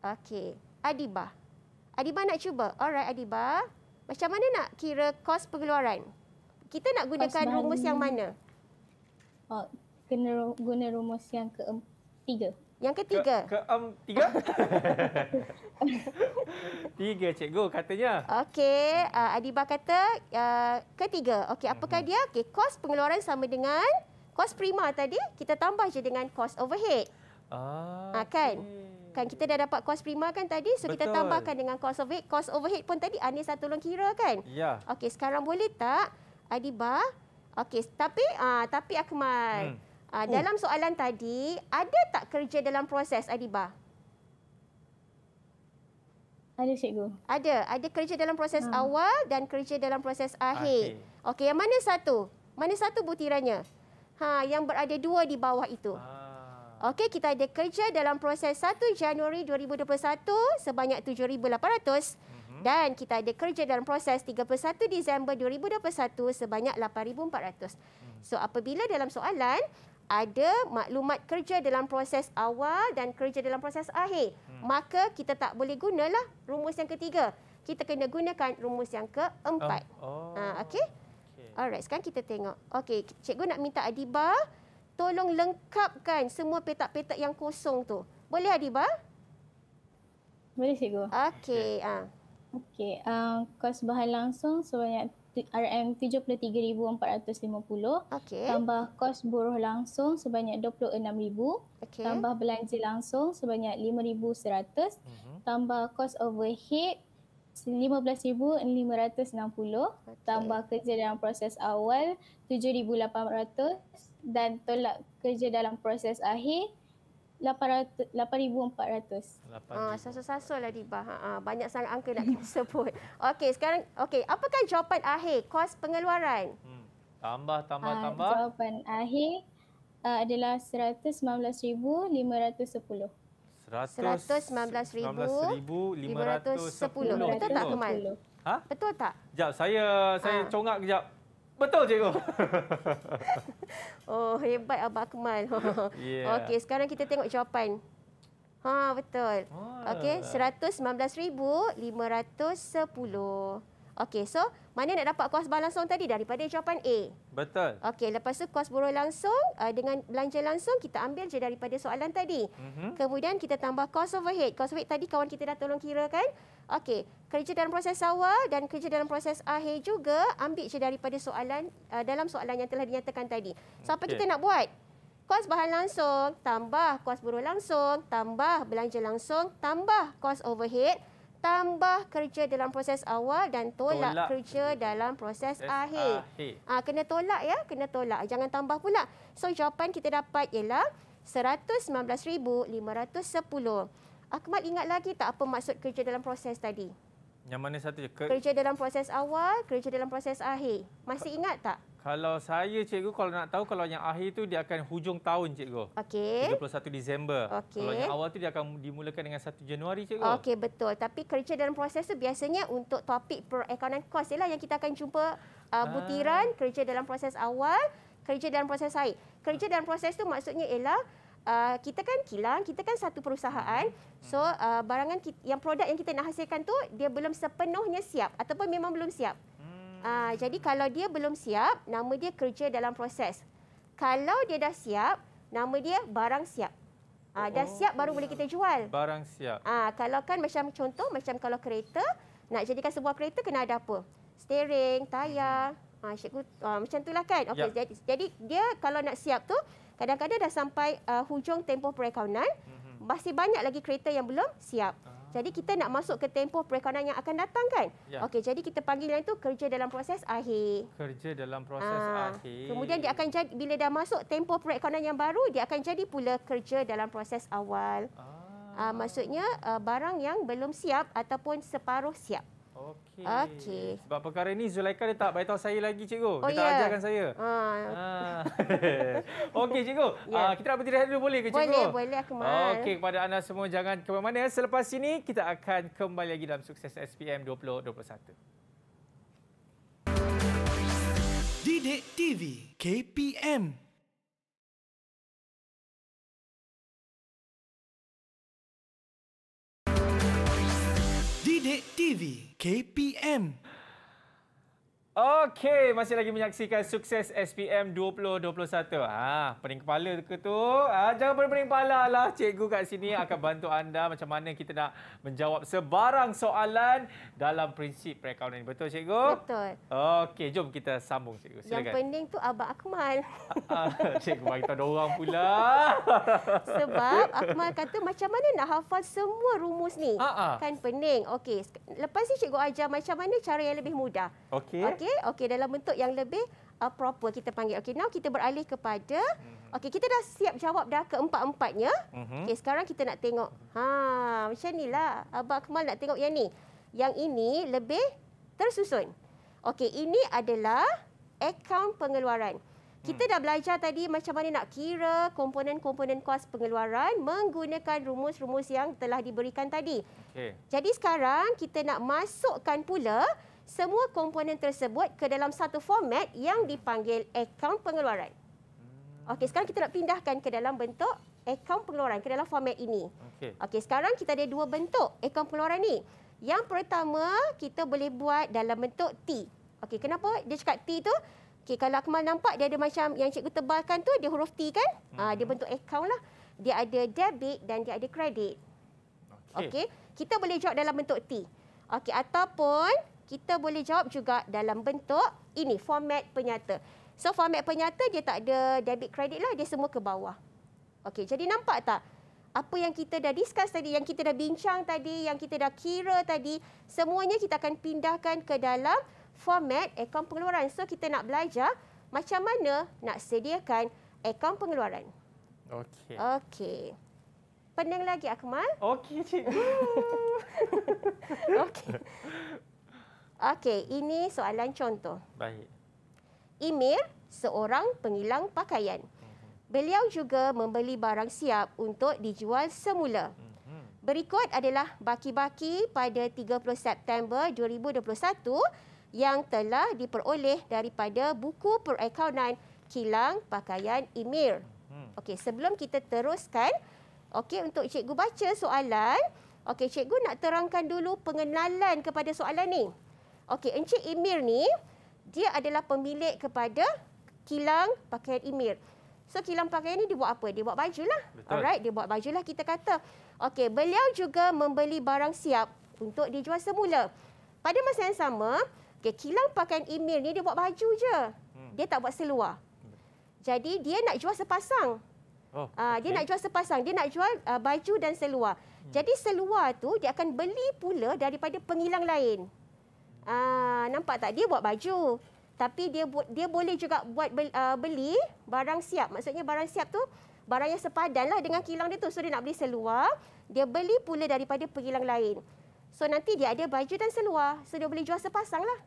Speaker 3: Okey, Adibah. Adiba nak cuba. Alright Adiba. Macam mana nak kira kos pengeluaran? Kita nak gunakan kos rumus yang mana? Uh, kena guna rumus yang ketiga. Yang ketiga?
Speaker 2: Ke, ke um, tiga? tiga cikgu katanya.
Speaker 3: Okey, uh, Adiba kata uh, ketiga. Okey, apakah mhm. dia? Okey, kos pengeluaran sama dengan kos prima tadi. Kita tambah je dengan kos overhead. Ah, uh, kan? Okay. Kan kita dah dapat kos prima kan tadi. So Betul. kita tambahkan dengan kos overhead. Kos overhead pun tadi Anis dah tolong kira kan? Ya. Okey sekarang boleh tak Adiba? Okey tapi uh, tapi Akmal. Hmm. Uh, dalam soalan tadi ada tak kerja dalam proses Adiba? Ada cikgu. Ada. Ada kerja dalam proses ha. awal dan kerja dalam proses akhir. Okey yang mana satu? Mana satu butirannya? Ha, yang berada dua di bawah itu. Ha. Okey, kita ada kerja dalam proses 1 Januari 2021 sebanyak 7,800 mhm. dan kita ada kerja dalam proses 31 Disember 2021 sebanyak 8400. Hmm. So apabila dalam soalan ada maklumat kerja dalam proses awal dan kerja dalam proses akhir, hmm. maka kita tak boleh gunalah rumus yang ketiga. Kita kena gunakan rumus yang keempat. Oh. Ah, oh. ha, okey. Okay. Alright, sekarang kita tengok. Okay, cikgu nak minta Adiba tolong lengkapkan semua petak-petak yang kosong tu. Boleh Adiba? Boleh cikgu. Okey. ah
Speaker 6: Okey. ah kos bahan langsung sebanyak RM73,450. Okey. Tambah kos buruh langsung sebanyak RM26,000. Okey. Tambah belanja langsung sebanyak RM5,100. Mhm. Uh-huh. Tambah kos overhead RM15,560. Okay. Tambah kerja dalam proses awal RM7,800 dan tolak kerja dalam proses akhir
Speaker 3: 8400. Ah, sasa-sasa lah di bah. Ha, ha, banyak sangat angka nak sebut. Okey, sekarang okey, apakah jawapan akhir kos pengeluaran? Hmm.
Speaker 2: Tambah tambah ha, tambah.
Speaker 6: Jawapan akhir uh, adalah 119510.
Speaker 3: 119510.
Speaker 2: Betul tak Kemal? Ha? Betul tak? Jap, saya saya ha. congak kejap. Betul cikgu.
Speaker 3: oh hebat abah Akmal. yeah. Okey, sekarang kita tengok jawapan. Ha betul. Ha. Okey, 119,510. Okey, so mana nak dapat kos barang langsung tadi daripada jawapan A. Betul. Okey, lepas tu kos buruh langsung uh, dengan belanja langsung kita ambil je daripada soalan tadi. Mm-hmm. Kemudian kita tambah kos overhead. Kos overhead tadi kawan kita dah tolong kira kan? Okey, kerja dalam proses awal dan kerja dalam proses akhir juga ambil je daripada soalan uh, dalam soalan yang telah dinyatakan tadi. So, apa kita nak buat? Kos bahan langsung tambah kos buruh langsung tambah belanja langsung tambah kos overhead tambah kerja dalam proses awal dan tolak, tolak kerja dalam proses, proses akhir. akhir. Ha, kena tolak ya, kena tolak. Jangan tambah pula. So jawapan kita dapat ialah 119,510. Akmal ingat lagi tak apa maksud kerja dalam proses tadi?
Speaker 2: Yang mana satu je? Ker- kerja
Speaker 3: dalam proses awal, kerja dalam proses akhir. Masih ingat tak?
Speaker 2: Kalau saya cikgu kalau nak tahu kalau yang akhir tu dia akan hujung tahun cikgu. Okey. 31 Disember. Okay. Kalau yang awal tu dia akan dimulakan dengan 1 Januari cikgu. Okey
Speaker 3: betul. Tapi kerja dalam proses tu biasanya untuk topik perakaunan kos ialah yang kita akan jumpa uh, butiran ha. Ah. kerja dalam proses awal, kerja dalam proses akhir. Kerja dalam proses tu maksudnya ialah Uh, kita kan kilang, kita kan satu perusahaan. So uh, barangan kita, yang produk yang kita nak hasilkan tu dia belum sepenuhnya siap ataupun memang belum siap. Ah, jadi kalau dia belum siap, nama dia kerja dalam proses. Kalau dia dah siap, nama dia barang siap. Ah, oh. dah siap baru boleh kita jual. Barang siap. Ah, kalau kan macam contoh macam kalau kereta, nak jadikan sebuah kereta kena ada apa? Steering, tayar, hmm. ah, cikgu, ah, macam itulah kan. Okey, ya. jadi, jadi dia kalau nak siap tu, kadang-kadang dah sampai uh, hujung tempoh perakaunan, hmm. masih banyak lagi kereta yang belum siap. Jadi kita nak masuk ke tempoh perikanan yang akan datang kan? Ya. Okey, jadi kita panggil yang itu kerja dalam proses akhir.
Speaker 2: Kerja dalam proses Aa, ah, akhir. Kemudian
Speaker 3: dia akan jadi bila dah masuk tempoh perikanan yang baru, dia akan jadi pula kerja dalam proses awal. Ah, Aa, ah, maksudnya ah, barang yang belum siap ataupun separuh siap. Okey. Okay.
Speaker 2: Sebab perkara ini Zulaika dia tak beritahu saya lagi cikgu. Oh, dia yeah. tak ya. ajarkan saya. Ha.
Speaker 3: Uh.
Speaker 2: Okey cikgu. Yeah. Ya. Uh, kita nak berdiri dulu boleh ke cikgu? Boleh, boleh aku mahal. Okey kepada anda semua jangan ke mana-mana. Selepas ini kita akan kembali lagi dalam sukses SPM 2021.
Speaker 1: Didik TV KPM Update TV
Speaker 2: KPM Okey, masih lagi menyaksikan sukses SPM 2021. Ha, pening kepala ke tu? Ha, jangan pening-pening kepala lah. Cikgu kat sini akan bantu anda macam mana kita nak menjawab sebarang soalan dalam prinsip perakaunan ini. Betul, cikgu? Betul. Okey, jom kita sambung, cikgu. Silakan. Yang
Speaker 3: pening tu Abang Akmal. Ah,
Speaker 2: cikgu, bagi tahu orang pula. Sebab Akmal
Speaker 3: kata macam mana nak hafal semua rumus ni? Ha -ha. Kan pening. Okey, lepas ni cikgu ajar macam mana cara yang lebih mudah. Okey. Okey, okey okey dalam bentuk yang lebih uh, proper kita panggil okey now kita beralih kepada mm-hmm. okey kita dah siap jawab dah keempat-empatnya mm-hmm. okey sekarang kita nak tengok ha macam nilah abang Kemal nak tengok yang ni yang ini lebih tersusun okey ini adalah akaun pengeluaran kita mm. dah belajar tadi macam mana nak kira komponen-komponen kos pengeluaran menggunakan rumus-rumus yang telah diberikan tadi. Okay. Jadi sekarang kita nak masukkan pula semua komponen tersebut ke dalam satu format yang dipanggil akaun pengeluaran. Hmm. Okey, sekarang kita nak pindahkan ke dalam bentuk akaun pengeluaran ke dalam format ini. Okey. Okey, sekarang kita ada dua bentuk akaun pengeluaran ni. Yang pertama, kita boleh buat dalam bentuk T. Okey, kenapa? Dia cakap T tu Okey, kalau Akmal nampak dia ada macam yang cikgu tebalkan tu, dia huruf T kan? Ah, hmm. Aa, dia bentuk akaun lah. Dia ada debit dan dia ada kredit. Okey. Okay. Kita boleh jawab dalam bentuk T. Okey, ataupun kita boleh jawab juga dalam bentuk ini format penyata. So format penyata dia tak ada debit kredit lah, dia semua ke bawah. Okey, jadi nampak tak? Apa yang kita dah discuss tadi, yang kita dah bincang tadi, yang kita dah kira tadi, semuanya kita akan pindahkan ke dalam format akaun pengeluaran. So kita nak belajar macam mana nak sediakan akaun pengeluaran. Okey. Okey. Pening lagi Akmal? Okey cikgu. Okey. Okey, ini soalan contoh. Baik. Imir, seorang pengilang pakaian. Mhm. Beliau juga membeli barang siap untuk dijual semula. Mhm. Berikut adalah baki-baki pada 30 September 2021 yang telah diperoleh daripada buku perakaunan kilang pakaian Imir. Mhm. Okey, sebelum kita teruskan, okey untuk cikgu baca soalan, okey cikgu nak terangkan dulu pengenalan kepada soalan ni. Okey, Encik Imir ni dia adalah pemilik kepada kilang pakaian Imir. So kilang pakaian ni dia buat apa? Dia buat bajulah. Alright, dia buat bajulah kita kata. Okey, beliau juga membeli barang siap untuk dijual semula. Pada masa yang sama, okay, kilang pakaian Imir ni dia buat baju je. Hmm. Dia tak buat seluar. Jadi dia nak jual sepasang. Oh, okay. Ah, dia nak jual sepasang. Dia nak jual uh, baju dan seluar. Hmm. Jadi seluar tu dia akan beli pula daripada pengilang lain. Ah, nampak tak dia buat baju. Tapi dia dia boleh juga buat beli, uh, ah, beli barang siap. Maksudnya barang siap tu barang yang sepadanlah dengan kilang dia tu. So dia nak beli seluar, dia beli pula daripada pengilang lain. So nanti dia ada baju dan seluar. So dia boleh jual sepasang lah.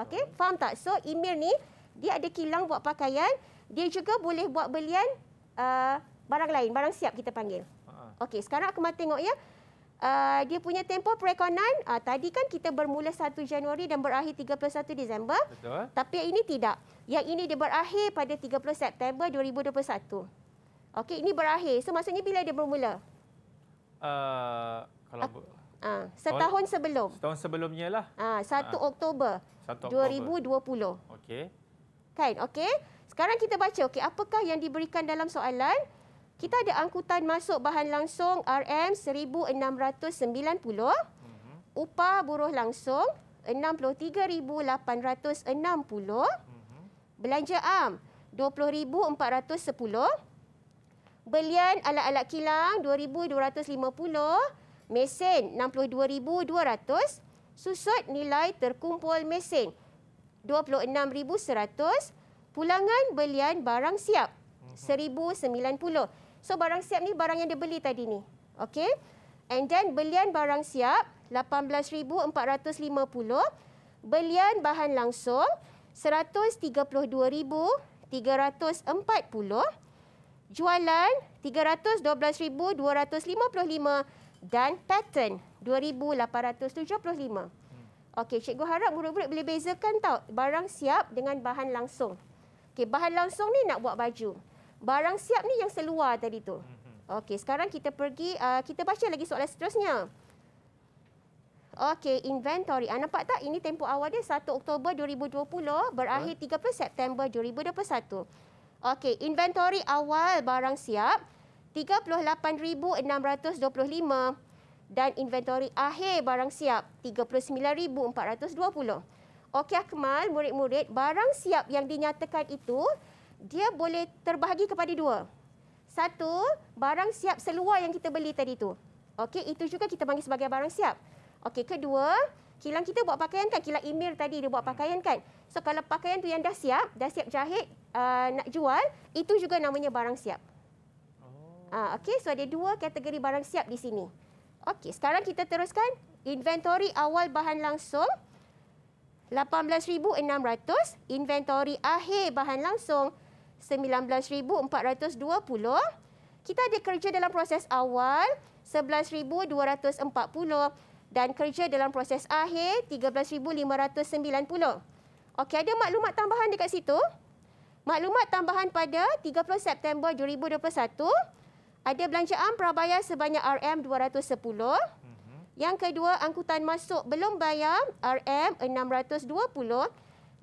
Speaker 3: Okay, faham tak? So email ni dia ada kilang buat pakaian. Dia juga boleh buat belian uh, barang lain, barang siap kita panggil. Ha. Okay, sekarang aku mahu tengok ya. Uh, dia punya tempoh perekonan uh, tadi kan kita bermula 1 Januari dan berakhir 31 Disember. Betul. Tapi yang ini tidak. Yang ini dia berakhir pada 30 September 2021. Okey, ini berakhir. So maksudnya bila dia bermula?
Speaker 2: Uh, kalau uh,
Speaker 3: uh, setahun tahun, sebelum.
Speaker 2: Setahun sebelumnya
Speaker 3: lah. Uh, 1 uh, Oktober
Speaker 2: 1 2020. Okey.
Speaker 3: Kan? Okey. Sekarang kita baca okey apakah yang diberikan dalam soalan? kita ada angkutan masuk bahan langsung RM1690 mm-hmm. upah buruh langsung 63860 mm-hmm. belanja am 20410 belian alat-alat kilang 2250 mesin 62200 susut nilai terkumpul mesin 26100 pulangan belian barang siap 1090 mm-hmm. So barang siap ni barang yang dia beli tadi ni. Okay. And then belian barang siap 18450 Belian bahan langsung 132340 Jualan 312255 Dan pattern RM2,875. Okey, cikgu harap murid-murid boleh bezakan tau barang siap dengan bahan langsung. Okey, bahan langsung ni nak buat baju. Barang siap ni yang seluar tadi tu. Mhm. Okey, sekarang kita pergi uh, kita baca lagi soalan seterusnya. Okey, inventory. Ah, nampak tak ini tempoh awal dia 1 Oktober 2020 berakhir 30 September 2021. Okey, inventory awal barang siap 38625 dan inventory akhir barang siap 39420. Okey Akmal, murid-murid, barang siap yang dinyatakan itu dia boleh terbahagi kepada dua. Satu, barang siap seluar yang kita beli tadi tu. Okey, itu juga kita panggil sebagai barang siap. Okey, kedua, kilang kita buat pakaian kan? Kilang Emir tadi dia buat hmm. pakaian kan? So, kalau pakaian tu yang dah siap, dah siap jahit, uh, nak jual, itu juga namanya barang siap. Uh, Okey, so ada dua kategori barang siap di sini. Okey, sekarang kita teruskan. inventori awal bahan langsung. 18,600. Inventori akhir bahan langsung. 19,420. Kita ada kerja dalam proses awal 11,240 dan kerja dalam proses akhir 13,590. Okey, ada maklumat tambahan dekat situ. Maklumat tambahan pada 30 September 2021, ada belanjaan prabayar sebanyak RM210. Mhm. Yang kedua, angkutan masuk belum bayar RM620.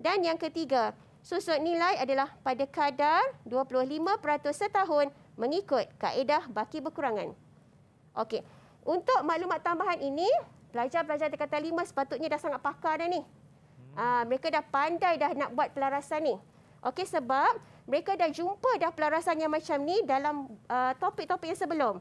Speaker 3: Dan yang ketiga, susut nilai adalah pada kadar 25% setahun mengikut kaedah baki berkurangan. Okey. Untuk maklumat tambahan ini, pelajar-pelajar tingkatan 5 sepatutnya dah sangat pakar dah ni. Aa, ah, mereka dah pandai dah nak buat pelarasan ni. Okey sebab mereka dah jumpa dah pelarasan yang macam ni dalam ah, topik-topik yang sebelum.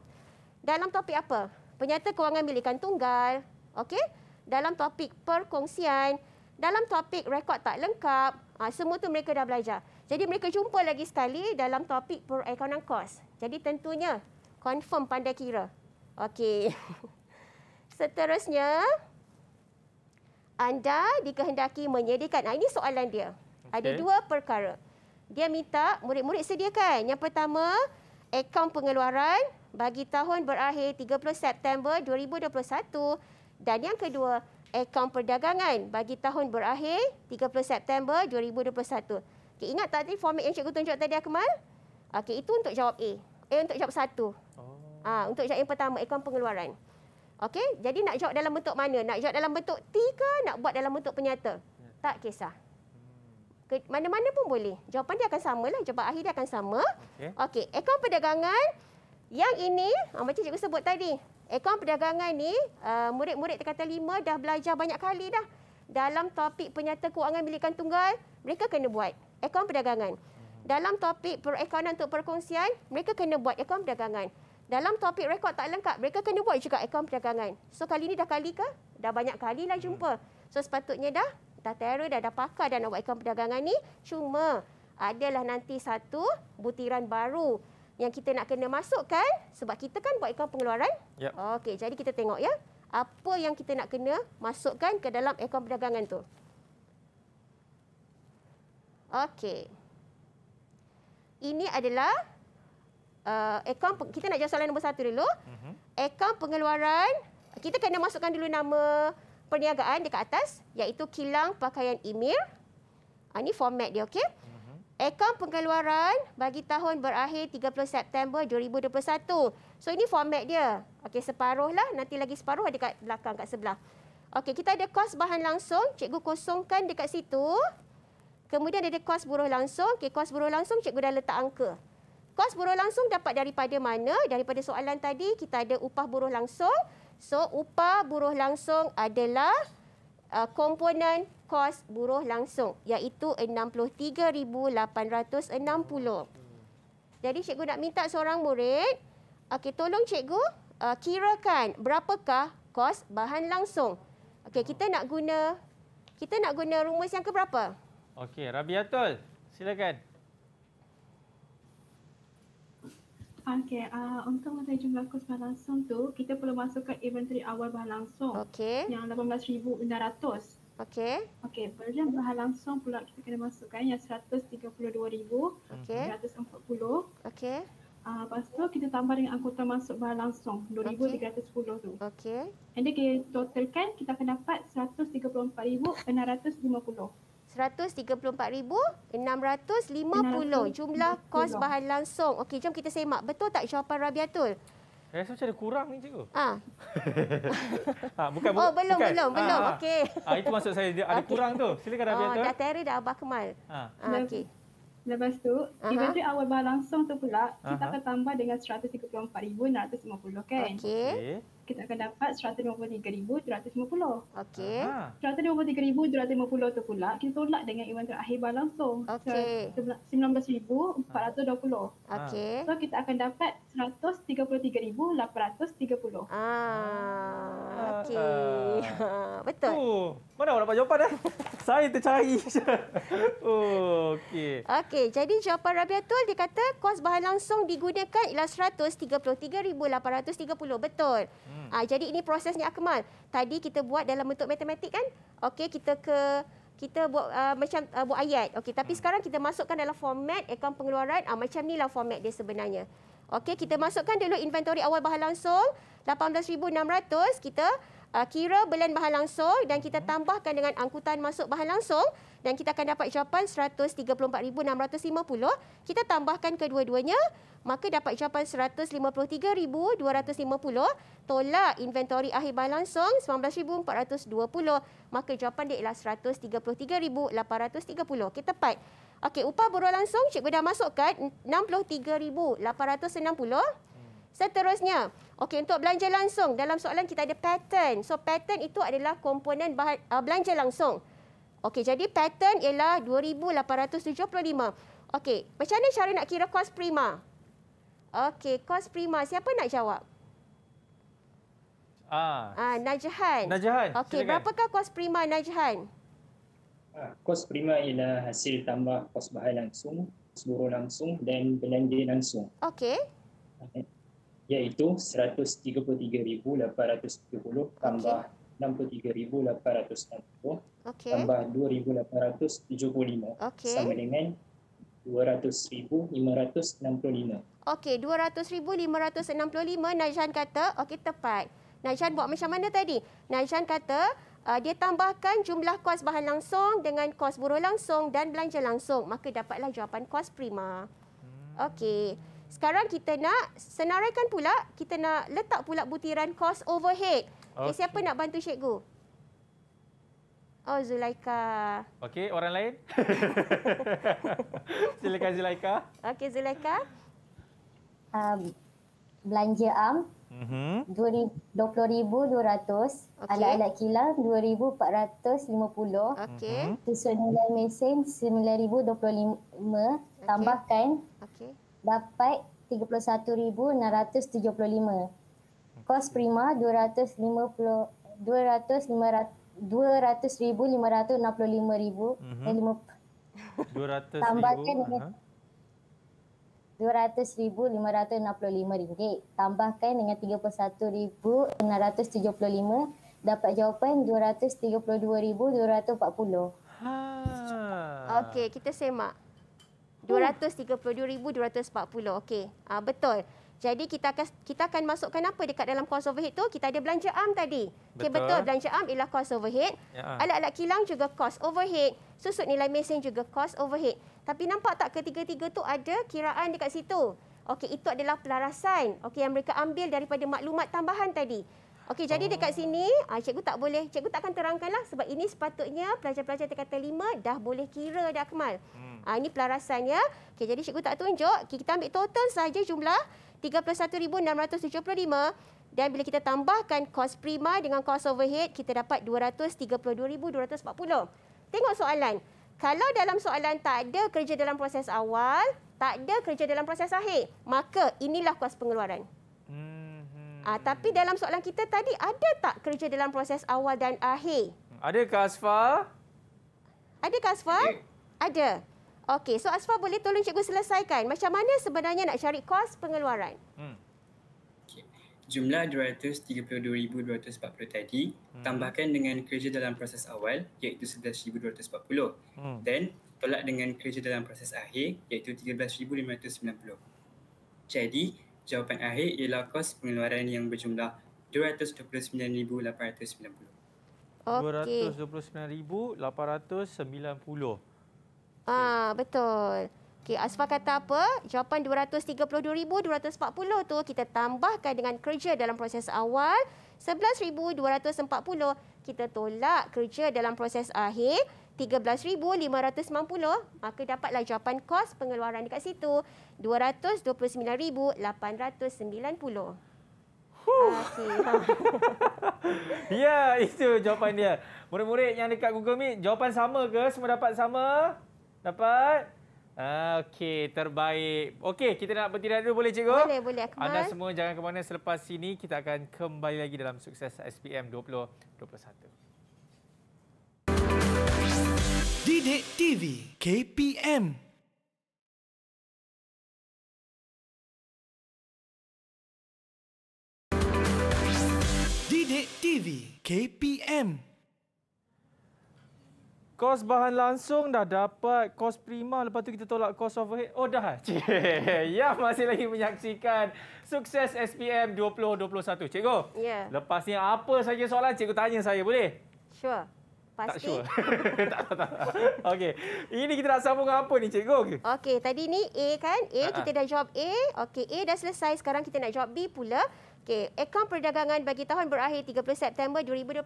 Speaker 3: Dalam topik apa? Penyata kewangan milikan tunggal. Okey. Dalam topik perkongsian, dalam topik rekod tak lengkap, Ha, semua tu mereka dah belajar. Jadi mereka jumpa lagi sekali dalam topik perakaunan kos. Jadi tentunya confirm pandai kira. Okey. Seterusnya anda dikehendaki menyediakan. Ha, ini soalan dia. Okay. Ada dua perkara. Dia minta murid-murid sediakan. Yang pertama, akaun pengeluaran bagi tahun berakhir 30 September 2021 dan yang kedua akaun perdagangan bagi tahun berakhir 30 September 2021. Okey, ingat tadi format yang cikgu tunjuk tadi Akmal? Okey, itu untuk jawab A. Eh untuk jawab satu. Oh. Ah, oh. ha, untuk jawab yang pertama akaun pengeluaran. Okey, jadi nak jawab dalam bentuk mana? Nak jawab dalam bentuk T ke nak buat dalam bentuk penyata? Ya. Tak kisah. Hmm. Mana-mana pun boleh. Jawapan dia akan samalah. Jawapan akhir dia akan sama. Okey, okay. akaun perdagangan yang ini, uh, macam cikgu sebut tadi, ekon perdagangan ni ah, murid-murid terkata lima dah belajar banyak kali dah. Dalam topik penyata kewangan milikan tunggal, mereka kena buat ekon perdagangan. Dalam topik perekonan untuk perkongsian, mereka kena buat ekon perdagangan. Dalam topik rekod tak lengkap, mereka kena buat juga ekon perdagangan. So kali ni dah kali ke? Dah banyak kali lah jumpa. So sepatutnya dah, dah terror, dah, dah pakar dan nak buat ekon perdagangan ni. Cuma adalah nanti satu butiran baru yang kita nak kena masukkan sebab kita kan buat akaun pengeluaran. Yep. Okey, jadi kita tengok ya. Apa yang kita nak kena masukkan ke dalam akaun perdagangan tu. Okey. Ini adalah uh, akaun, kita nak jawab soalan nombor satu dulu. Mm -hmm. Akaun pengeluaran, kita kena masukkan dulu nama perniagaan dekat atas iaitu kilang pakaian Emir. Ah, ini format dia, okey akaun pengeluaran bagi tahun berakhir 30 September 2021. So ini format dia. Okey separuh lah nanti lagi separuh ada kat belakang kat sebelah. Okey kita ada kos bahan langsung, cikgu kosongkan dekat situ. Kemudian ada kos buruh langsung. Okey kos buruh langsung cikgu dah letak angka. Kos buruh langsung dapat daripada mana? Daripada soalan tadi kita ada upah buruh langsung. So upah buruh langsung adalah uh, komponen kos buruh langsung iaitu 63860. Jadi cikgu nak minta seorang murid, okay tolong cikgu uh, kirakan berapakah kos bahan langsung. Okay kita nak guna kita nak guna rumus yang ke berapa?
Speaker 2: Okey, Rabiatul, silakan.
Speaker 5: Okay, uh, untuk mengenai jumlah kos bahan langsung tu, kita perlu masukkan inventory awal bahan langsung okay. yang RM18,900. Okay. Okay, belian bahan langsung pula kita kena masukkan yang RM132,140. Okay. Uh, lepas tu kita tambah dengan angkutan masuk bahan langsung 2310 okay. tu. Okay. Jadi then kita totalkan kita akan dapat RM134,650. 134,650
Speaker 3: jumlah kos bahan langsung. Okey, jom kita semak. Betul tak jawapan Rabiatul? Saya rasa macam ada kurang ni cikgu. Ha.
Speaker 2: ha bukan, bu- oh, belum, bukan. belum, ah. belum. Ha, Okey. Ha, itu maksud saya. Ada okay. kurang tu. Silakan Rabiatul. Oh, dah
Speaker 5: teri dah Abah Kemal.
Speaker 2: Ha. ha Okey.
Speaker 5: Lepas tu, uh-huh. inventory awal bahan langsung tu pula, uh-huh. kita akan tambah dengan 134,950 kan? Okey. Okay kita akan dapat 123,250. Okey. Ha. 123,250 tu pula kita tolak dengan iwan terakhir bayar langsung. Okey. 19,420. Ha. Okey. So kita akan dapat 133,830. Ah, ah.
Speaker 3: Okey. Uh. Betul. Oh, mana
Speaker 2: orang dapat jawapan dah? Eh? Saya tercari. oh, okey.
Speaker 3: Okey, jadi jawapan Rabiatul dia kata kos bahan langsung digunakan ialah 133,830. Betul. Hmm. Ha, jadi ini prosesnya Akmal. Tadi kita buat dalam bentuk matematik kan? Okey, kita ke kita buat uh, macam uh, buat ayat. Okey, tapi hmm. sekarang kita masukkan dalam format akaun pengeluaran uh, macam inilah format dia sebenarnya. Okey, kita masukkan dulu inventory awal bahan langsung 18600 kita uh, kira belan bahan langsung dan kita mhm. tambahkan dengan angkutan masuk bahan langsung dan kita akan dapat jawapan 134,650. Kita tambahkan kedua-duanya, maka dapat jawapan 153,250. Tolak inventori akhir bahan langsung 19,420. Maka jawapan dia ialah 133,830. Kita tepat. Okey, upah buruh langsung, cikgu dah masuk kad 63,860. Seterusnya, okay untuk belanja langsung dalam soalan kita ada pattern. So pattern itu adalah komponen bahan, uh, belanja langsung. Okay, jadi pattern ialah 2875. Okay, macam mana cara nak kira kos prima? Okay, kos prima siapa nak jawab? Ah. Ah, Najhan. Okay, Okey, berapakah kos prima Ah,
Speaker 4: kos prima ialah hasil tambah kos bahan langsung, seluruh langsung dan belanja langsung. Okey. Okay. Ah, iaitu 133,870 tambah okay. 63,860 okay. tambah 2,875 okay. sama dengan 200,565.
Speaker 3: Okey, 200,565 Najhan kata, okey tepat. Najhan buat macam mana tadi? Najhan kata, uh, dia tambahkan jumlah kos bahan langsung dengan kos buruh langsung dan belanja langsung. Maka dapatlah jawapan kos prima. Hmm. Okey. Sekarang kita nak senaraikan pula, kita nak letak pula butiran cos overhead. Okay. Okay, siapa nak bantu cikgu? Oh, Zulaika.
Speaker 2: Okey, orang lain? Silakan Zulaika.
Speaker 3: Okey, Zulaika.
Speaker 7: Um, belanja am mm-hmm. RM20,200. Okay. Alat-alat kilang RM2,450. Okey. Tusun nilai mesin RM9,025. Okay. Tambahkan. Okay dapat 31,675. Kos prima 250 200 200,565 ribu. Mm-hmm. 200,000. 200,565 ringgit. Tambahkan dengan 31,675 dapat jawapan 232,240.
Speaker 3: Ha. Okey, kita semak. 232,240. Okey, uh, betul. Jadi kita akan kita akan masukkan apa dekat dalam cost overhead tu? Kita ada belanja am tadi. Betul. Okay, betul. Belanja am ialah cost overhead. Ya. Alat-alat kilang juga cost overhead. Susut nilai mesin juga cost overhead. Tapi nampak tak ketiga-tiga tu ada kiraan dekat situ? Okey, itu adalah pelarasan. Okey, yang mereka ambil daripada maklumat tambahan tadi. Okey, jadi oh. dekat sini, ah, cikgu tak boleh, cikgu tak akan terangkanlah sebab ini sepatutnya pelajar-pelajar tingkat 5 dah boleh kira dah Akmal. Hmm. Ha, ini pelarasan ya. Okey, jadi cikgu tak tunjuk. Okay, kita ambil total saja jumlah 31,675 dan bila kita tambahkan kos prima dengan kos overhead, kita dapat 232,240. Tengok soalan. Kalau dalam soalan tak ada kerja dalam proses awal, tak ada kerja dalam proses akhir, maka inilah kos pengeluaran. Ha, tapi hmm. dalam soalan kita tadi, ada tak kerja dalam proses awal dan akhir?
Speaker 2: Ada ke Asfar?
Speaker 3: Ada ke Asfar? ada. Okey, so Asfa boleh tolong cikgu selesaikan. Macam mana sebenarnya nak cari kos pengeluaran? Hmm. Okay.
Speaker 4: Jumlah RM232,240 tadi hmm. tambahkan dengan kerja dalam proses awal iaitu RM11,240. Hmm. Then tolak dengan kerja dalam proses akhir iaitu RM13,590. Jadi jawapan akhir ialah kos pengeluaran yang berjumlah RM229,890.
Speaker 3: Okay.
Speaker 2: 229,890.
Speaker 3: Ah betul. Okey Asfa kata apa? Jawapan 232240 tu kita tambahkan dengan kerja dalam proses awal 11240 kita tolak kerja dalam proses akhir 13590 maka dapatlah jawapan kos pengeluaran dekat situ 229890. Ah, okey.
Speaker 2: ya, itu jawapan dia. Murid-murid yang dekat Google Meet, jawapan sama ke? Semua dapat sama? Dapat? Ah, okey, terbaik. Okey, kita nak berhenti dulu boleh cikgu? Boleh, boleh. Akmal. Anda semua jangan ke mana selepas sini. Kita akan kembali lagi dalam sukses SPM 2021.
Speaker 1: Didik TV KPM Didik TV KPM
Speaker 2: Kos bahan langsung dah dapat kos prima lepas tu kita tolak kos overhead. Oh dah. ya masih lagi menyaksikan sukses SPM 2021. Cikgu. Ya. Yeah. Lepas ni apa saja soalan cikgu tanya saya boleh?
Speaker 3: Sure. Pasti. Tak sure.
Speaker 2: tak tak. tak. Okey. Ini kita nak sambung apa ni cikgu?
Speaker 3: Okey, tadi ni A kan? A ha, ha. kita dah jawab A. Okey, A dah selesai. Sekarang kita nak jawab B pula. Okey, akaun perdagangan bagi tahun berakhir 30 September 2021.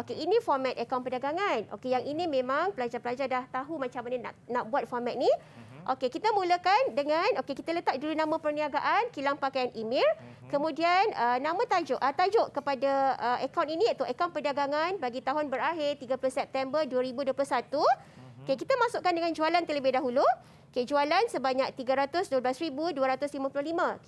Speaker 3: Okey, ini format akaun perdagangan. Okey, yang ini memang pelajar-pelajar dah tahu macam mana nak nak buat format ni. Mhm. Okey, kita mulakan dengan okey kita letak dulu nama perniagaan, kilang pakaian Emir, mm-hmm. kemudian uh, nama tajuk, uh, tajuk kepada uh, akaun ini iaitu akaun perdagangan bagi tahun berakhir 30 September 2021. Mm-hmm. Okey, kita masukkan dengan jualan terlebih dahulu. Okey, jualan sebanyak 312,255.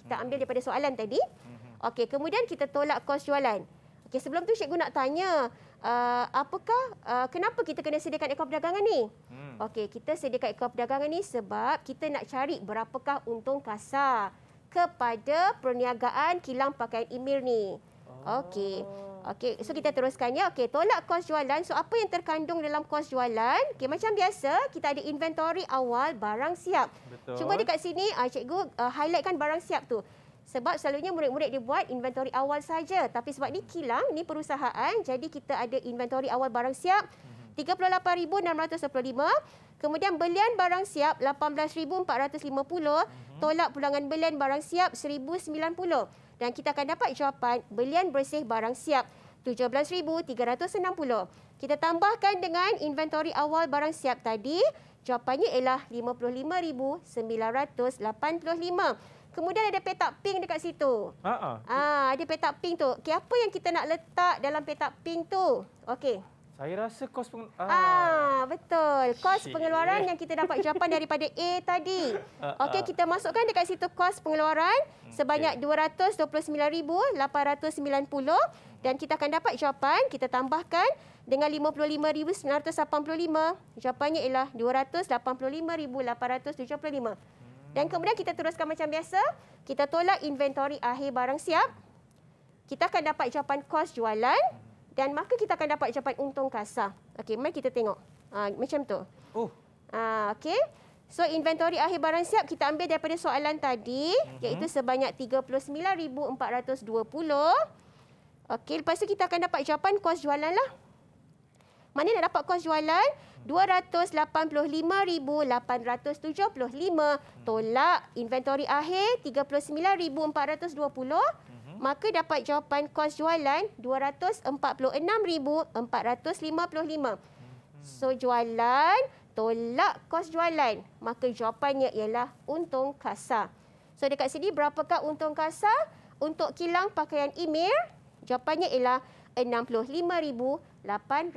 Speaker 3: Kita mhm. ambil daripada soalan tadi. Mm-hmm. Okey, kemudian kita tolak kos jualan. Okey, sebelum tu cikgu nak tanya, uh, apakah uh, kenapa kita kena sediakan ekor perdagangan ni? Hmm. Okey, kita sediakan ekor perdagangan ni sebab kita nak cari berapakah untung kasar kepada perniagaan kilang pakaian Emir ni. Okey. Oh. Okey, so kita teruskan ya. Okey, tolak kos jualan. So apa yang terkandung dalam kos jualan? Okey, macam biasa, kita ada inventory awal barang siap. Betul. Cuma dekat sini, uh, cikgu uh, highlightkan barang siap tu. Sebab selalunya murid-murid dia buat inventory awal saja. Tapi sebab ni kilang, ni perusahaan. Jadi kita ada inventory awal barang siap mhm. RM38,615. Kemudian belian barang siap RM18,450. Mhm. Tolak pulangan belian barang siap RM1,090. Dan kita akan dapat jawapan belian bersih barang siap RM17,360. Kita tambahkan dengan inventory awal barang siap tadi. Jawapannya ialah RM55,985. Kemudian ada petak pink dekat situ. Ha -ha. Ha, ada petak pink tu. Okay, apa yang kita nak letak dalam petak pink tu? Okey.
Speaker 2: Saya rasa kos
Speaker 3: pengeluaran. Ah, ah. Betul. Kos Sheet. pengeluaran yang kita dapat jawapan daripada A tadi. Ah, ah. Okey, kita masukkan dekat situ kos pengeluaran hmm, sebanyak RM229,890. Dan kita akan dapat jawapan. Kita tambahkan dengan RM55,985. Jawapannya ialah RM285,875. Dan kemudian kita teruskan macam biasa. Kita tolak inventori akhir barang siap. Kita akan dapat jawapan kos jualan. Dan maka kita akan dapat jawapan untung kasar. Okey, mari kita tengok. Ha, macam tu. Oh. Ha, Okey. So, inventori akhir barang siap kita ambil daripada soalan tadi. Mm -hmm. Iaitu sebanyak 39,420. Okey, lepas tu kita akan dapat jawapan kos jualan lah. Mana nak dapat kos jualan? RM285,875. Tolak inventori akhir RM39,420. Mhm. Maka dapat jawapan kos jualan RM246,455. Mhm. So jualan, tolak kos jualan. Maka jawapannya ialah untung kasar. So dekat sini berapakah untung kasar? Untuk kilang pakaian Emir, jawapannya ialah 65000 800.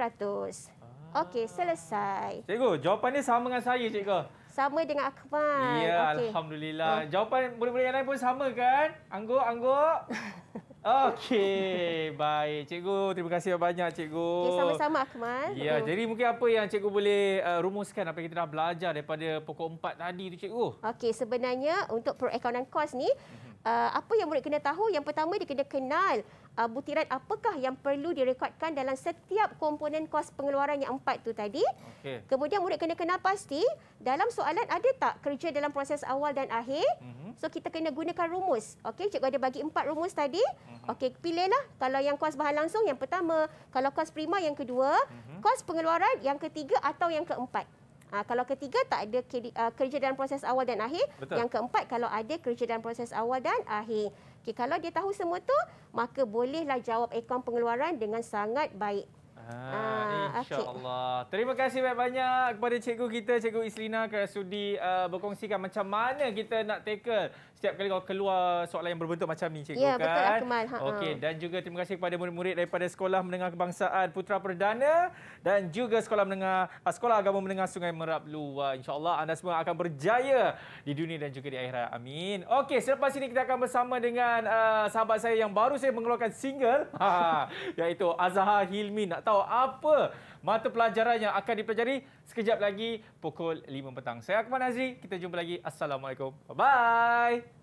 Speaker 3: Ah. Okey, selesai.
Speaker 2: Cikgu, jawapan ni sama dengan saya, cikgu.
Speaker 3: Sama dengan Akmal. Ya, okay.
Speaker 2: Alhamdulillah. Ya.
Speaker 3: Jawapan boleh-boleh yang lain pun sama kan? Angguk, angguk.
Speaker 2: Okey, baik. Cikgu, terima kasih banyak, cikgu. Sama-sama,
Speaker 3: okay, Akmal. Ya, uh. Jadi
Speaker 2: mungkin apa yang cikgu boleh uh, rumuskan apa yang kita dah belajar daripada pokok empat tadi tu, cikgu?
Speaker 3: Okey, sebenarnya untuk perakaunan kos ni, mhm. uh, apa yang murid kena tahu? Yang pertama, dia kena kenal uh, ah, butiran apakah yang perlu direkodkan dalam setiap komponen kos pengeluaran yang empat tu tadi. Okay. Kemudian murid kena kenal pasti dalam soalan ada tak kerja dalam proses awal dan akhir. Mm -hmm. So kita kena gunakan rumus. Okey, cikgu ada bagi empat rumus tadi. Mm -hmm. Okey, pilihlah kalau yang kos bahan langsung yang pertama, kalau kos prima yang kedua, mm -hmm. kos pengeluaran yang ketiga atau yang keempat. Ha, kalau ketiga tak ada ah, kerja dalam proses awal dan akhir. Betul. Yang keempat kalau ada kerja dalam proses awal dan akhir. Okey, kalau dia tahu semua tu, maka bolehlah jawab akaun pengeluaran dengan sangat baik. Ah, ah InsyaAllah.
Speaker 2: Okay. Terima kasih banyak-banyak kepada cikgu kita, cikgu Islina kerana sudi uh, ah, berkongsikan macam mana kita nak tackle setiap kali kau keluar soalan yang berbentuk macam ni cikgu ya, kan. Ya betul Akmal. Okey dan juga terima kasih kepada murid-murid daripada Sekolah Menengah Kebangsaan Putra Perdana dan juga Sekolah Menengah ah, Sekolah Agama Menengah Sungai Merap Luar. Insya-Allah anda semua akan berjaya di dunia dan juga di akhirat. Amin. Okey selepas ini kita akan bersama dengan uh, sahabat saya yang baru saya mengeluarkan single ha, iaitu Azhar Hilmi nak tahu apa mata pelajaran yang akan dipelajari sekejap lagi pukul 5 petang. Saya Akmal Nazri, kita jumpa lagi. Assalamualaikum. Bye-bye.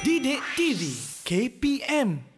Speaker 1: Didik TV KPM